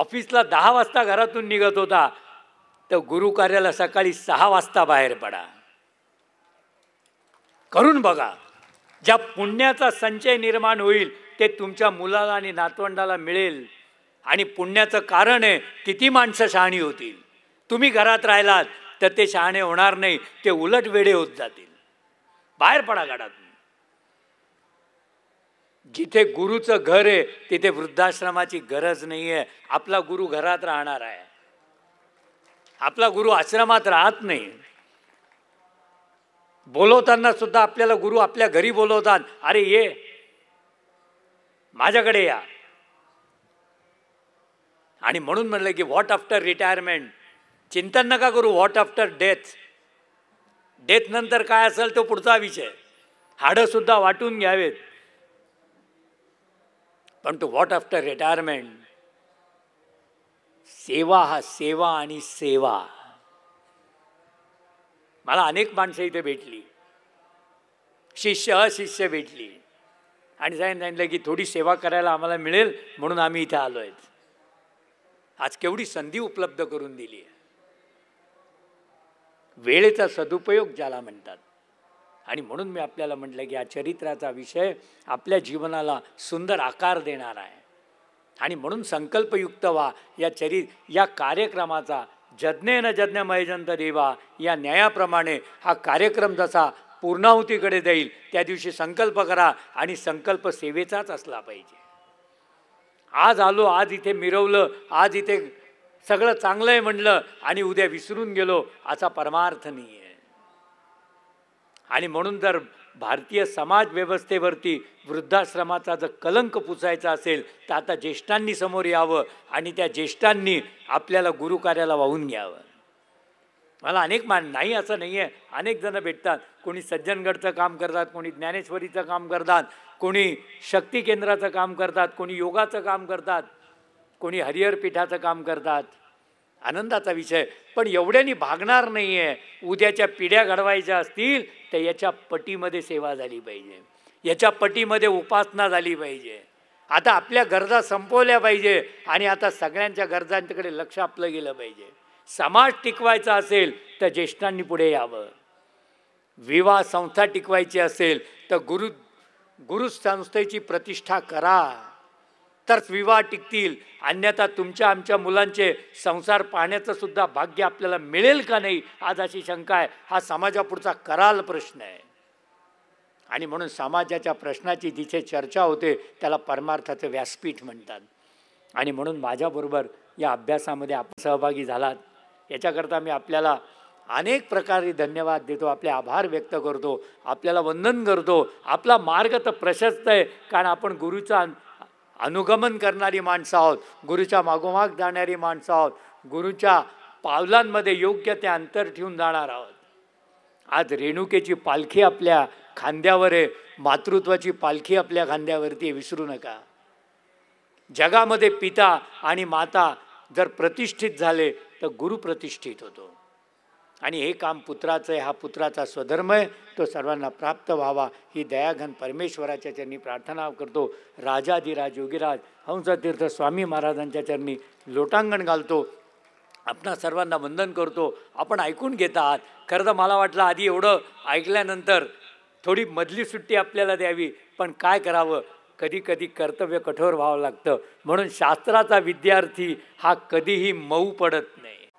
ऑफिसला दहा वाजता घरातून निघत होता तर गुरु कार्याला सकाळी सहा वाजता बाहेर पडा करून बघा ज्या पुण्याचा संचय निर्माण होईल ते तुमच्या मुलाला आणि नातवंडाला मिळेल आणि पुण्याचं कारण आहे किती माणसं शहाणी होतील तुम्ही घरात राहिलात तर ते शहाणे होणार नाही ते उलट वेडे होत जातील बाहेर पडा गाडात जिथे गुरुचं घर आहे तिथे वृद्धाश्रमाची गरज नाही आहे आपला गुरु घरात राहणार आहे आपला गुरु आश्रमात राहत नाही बोलवताना सुद्धा आपल्याला गुरु आपल्या घरी बोलवतात अरे ये माझ्याकडे या आणि म्हणून म्हणलं की व्हॉट आफ्टर रिटायरमेंट चिंतन नका करू व्हॉट आफ्टर डेथ डेथ नंतर काय असेल तो पुढचा विषय हाडंसुद्धा वाटून घ्यावेत पण तो व्हॉट आफ्टर रिटायरमेंट सेवा हा सेवा आणि सेवा मला अनेक माणसं इथे भेटली शिष्य अशिष्य भेटली आणि सांगितलं की थोडी सेवा करायला आम्हाला मिळेल म्हणून आम्ही इथे आलो आहेत आज केवढी संधी उपलब्ध करून दिली आहे वेळेचा सदुपयोग ज्याला म्हणतात आणि म्हणून मी आपल्याला म्हटलं की या चरित्राचा विषय आपल्या जीवनाला सुंदर आकार देणार आहे आणि म्हणून संकल्पयुक्त व्हा या चरित या कार्यक्रमाचा जज्ञेन न जज्ञ मयजंत देवा या न्यायाप्रमाणे हा कार्यक्रम जसा पूर्णाहुतीकडे जाईल त्या दिवशी संकल्प करा आणि संकल्प सेवेचाच असला पाहिजे आज आलो आज इथे मिरवलं आज इथे सगळं चांगलं आहे म्हणलं आणि उद्या विसरून गेलो असा परमार्थ नाही आहे आणि म्हणून जर भारतीय समाज व्यवस्थेवरती वृद्धाश्रमाचा जर कलंक पुसायचा असेल तर आता ज्येष्ठांनी समोर यावं आणि त्या ज्येष्ठांनी आपल्याला गुरुकार्याला वाहून घ्यावं मला अनेक मान नाही असं नाही आहे अनेक जणं भेटतात कोणी सज्जनगडचं काम करतात कोणी ज्ञानेश्वरीचं काम करतात कोणी शक्ती केंद्राचं काम करतात कोणी योगाचं काम करतात कोणी हरिहर पीठाचं काम करतात आनंदाचा विषय पण एवढ्यानी भागणार नाही आहे उद्याच्या पिढ्या घडवायच्या असतील तर याच्या पटीमध्ये सेवा झाली पाहिजे याच्या पटीमध्ये उपासना झाली पाहिजे आता आपल्या गरजा संपवल्या पाहिजे आणि आता सगळ्यांच्या गरजांकडे लक्ष आपलं गेलं पाहिजे समाज टिकवायचा असेल तर ज्येष्ठांनी पुढे यावं विवाह संस्था टिकवायची असेल तर गुरु गुरु संस्थेची प्रतिष्ठा करा तरच विवाह टिकतील अन्यथा तुमच्या आमच्या मुलांचे संसार पाहण्याचं सुद्धा भाग्य आपल्याला मिळेल का नाही आज अशी शंका आहे हा समाजापुढचा कराल प्रश्न आहे आणि म्हणून समाजाच्या प्रश्नाची जिथे चर्चा होते त्याला परमार्थाचं व्यासपीठ म्हणतात आणि म्हणून माझ्याबरोबर या अभ्यासामध्ये आपण सहभागी झालात याच्याकरता मी आपल्याला अनेक प्रकारे धन्यवाद देतो आपले आभार व्यक्त करतो आपल्याला वंदन करतो आपला मार्ग तर प्रशस्त आहे कारण आपण गुरुचा अनुगमन करणारी माणसं आहोत गुरुच्या मागोमाग जाणारी माणसं आहोत गुरुच्या पावलांमध्ये योग्य ते अंतर ठेवून जाणार आहोत आज रेणुकेची पालखी आपल्या खांद्यावर आहे मातृत्वाची पालखी आपल्या खांद्यावरती विसरू नका जगामध्ये पिता आणि माता जर प्रतिष्ठित झाले तर गुरु प्रतिष्ठित होतो आणि हे काम पुत्राचं आहे हा पुत्राचा स्वधर्म आहे तो सर्वांना प्राप्त व्हावा ही दयाघन परमेश्वराच्या चरणी प्रार्थना करतो राजाधिराज योगीराज हंसतीर्थ स्वामी महाराजांच्या चरणी लोटांगण घालतो आपणा सर्वांना वंदन करतो आपण ऐकून घेत आहात खरं तर मला वाटलं आधी एवढं ऐकल्यानंतर थोडी मधली सुट्टी आपल्याला द्यावी पण काय करावं कधी कधी कर्तव्य कठोर व्हावं लागतं म्हणून शास्त्राचा विद्यार्थी हा कधीही मऊ पडत नाही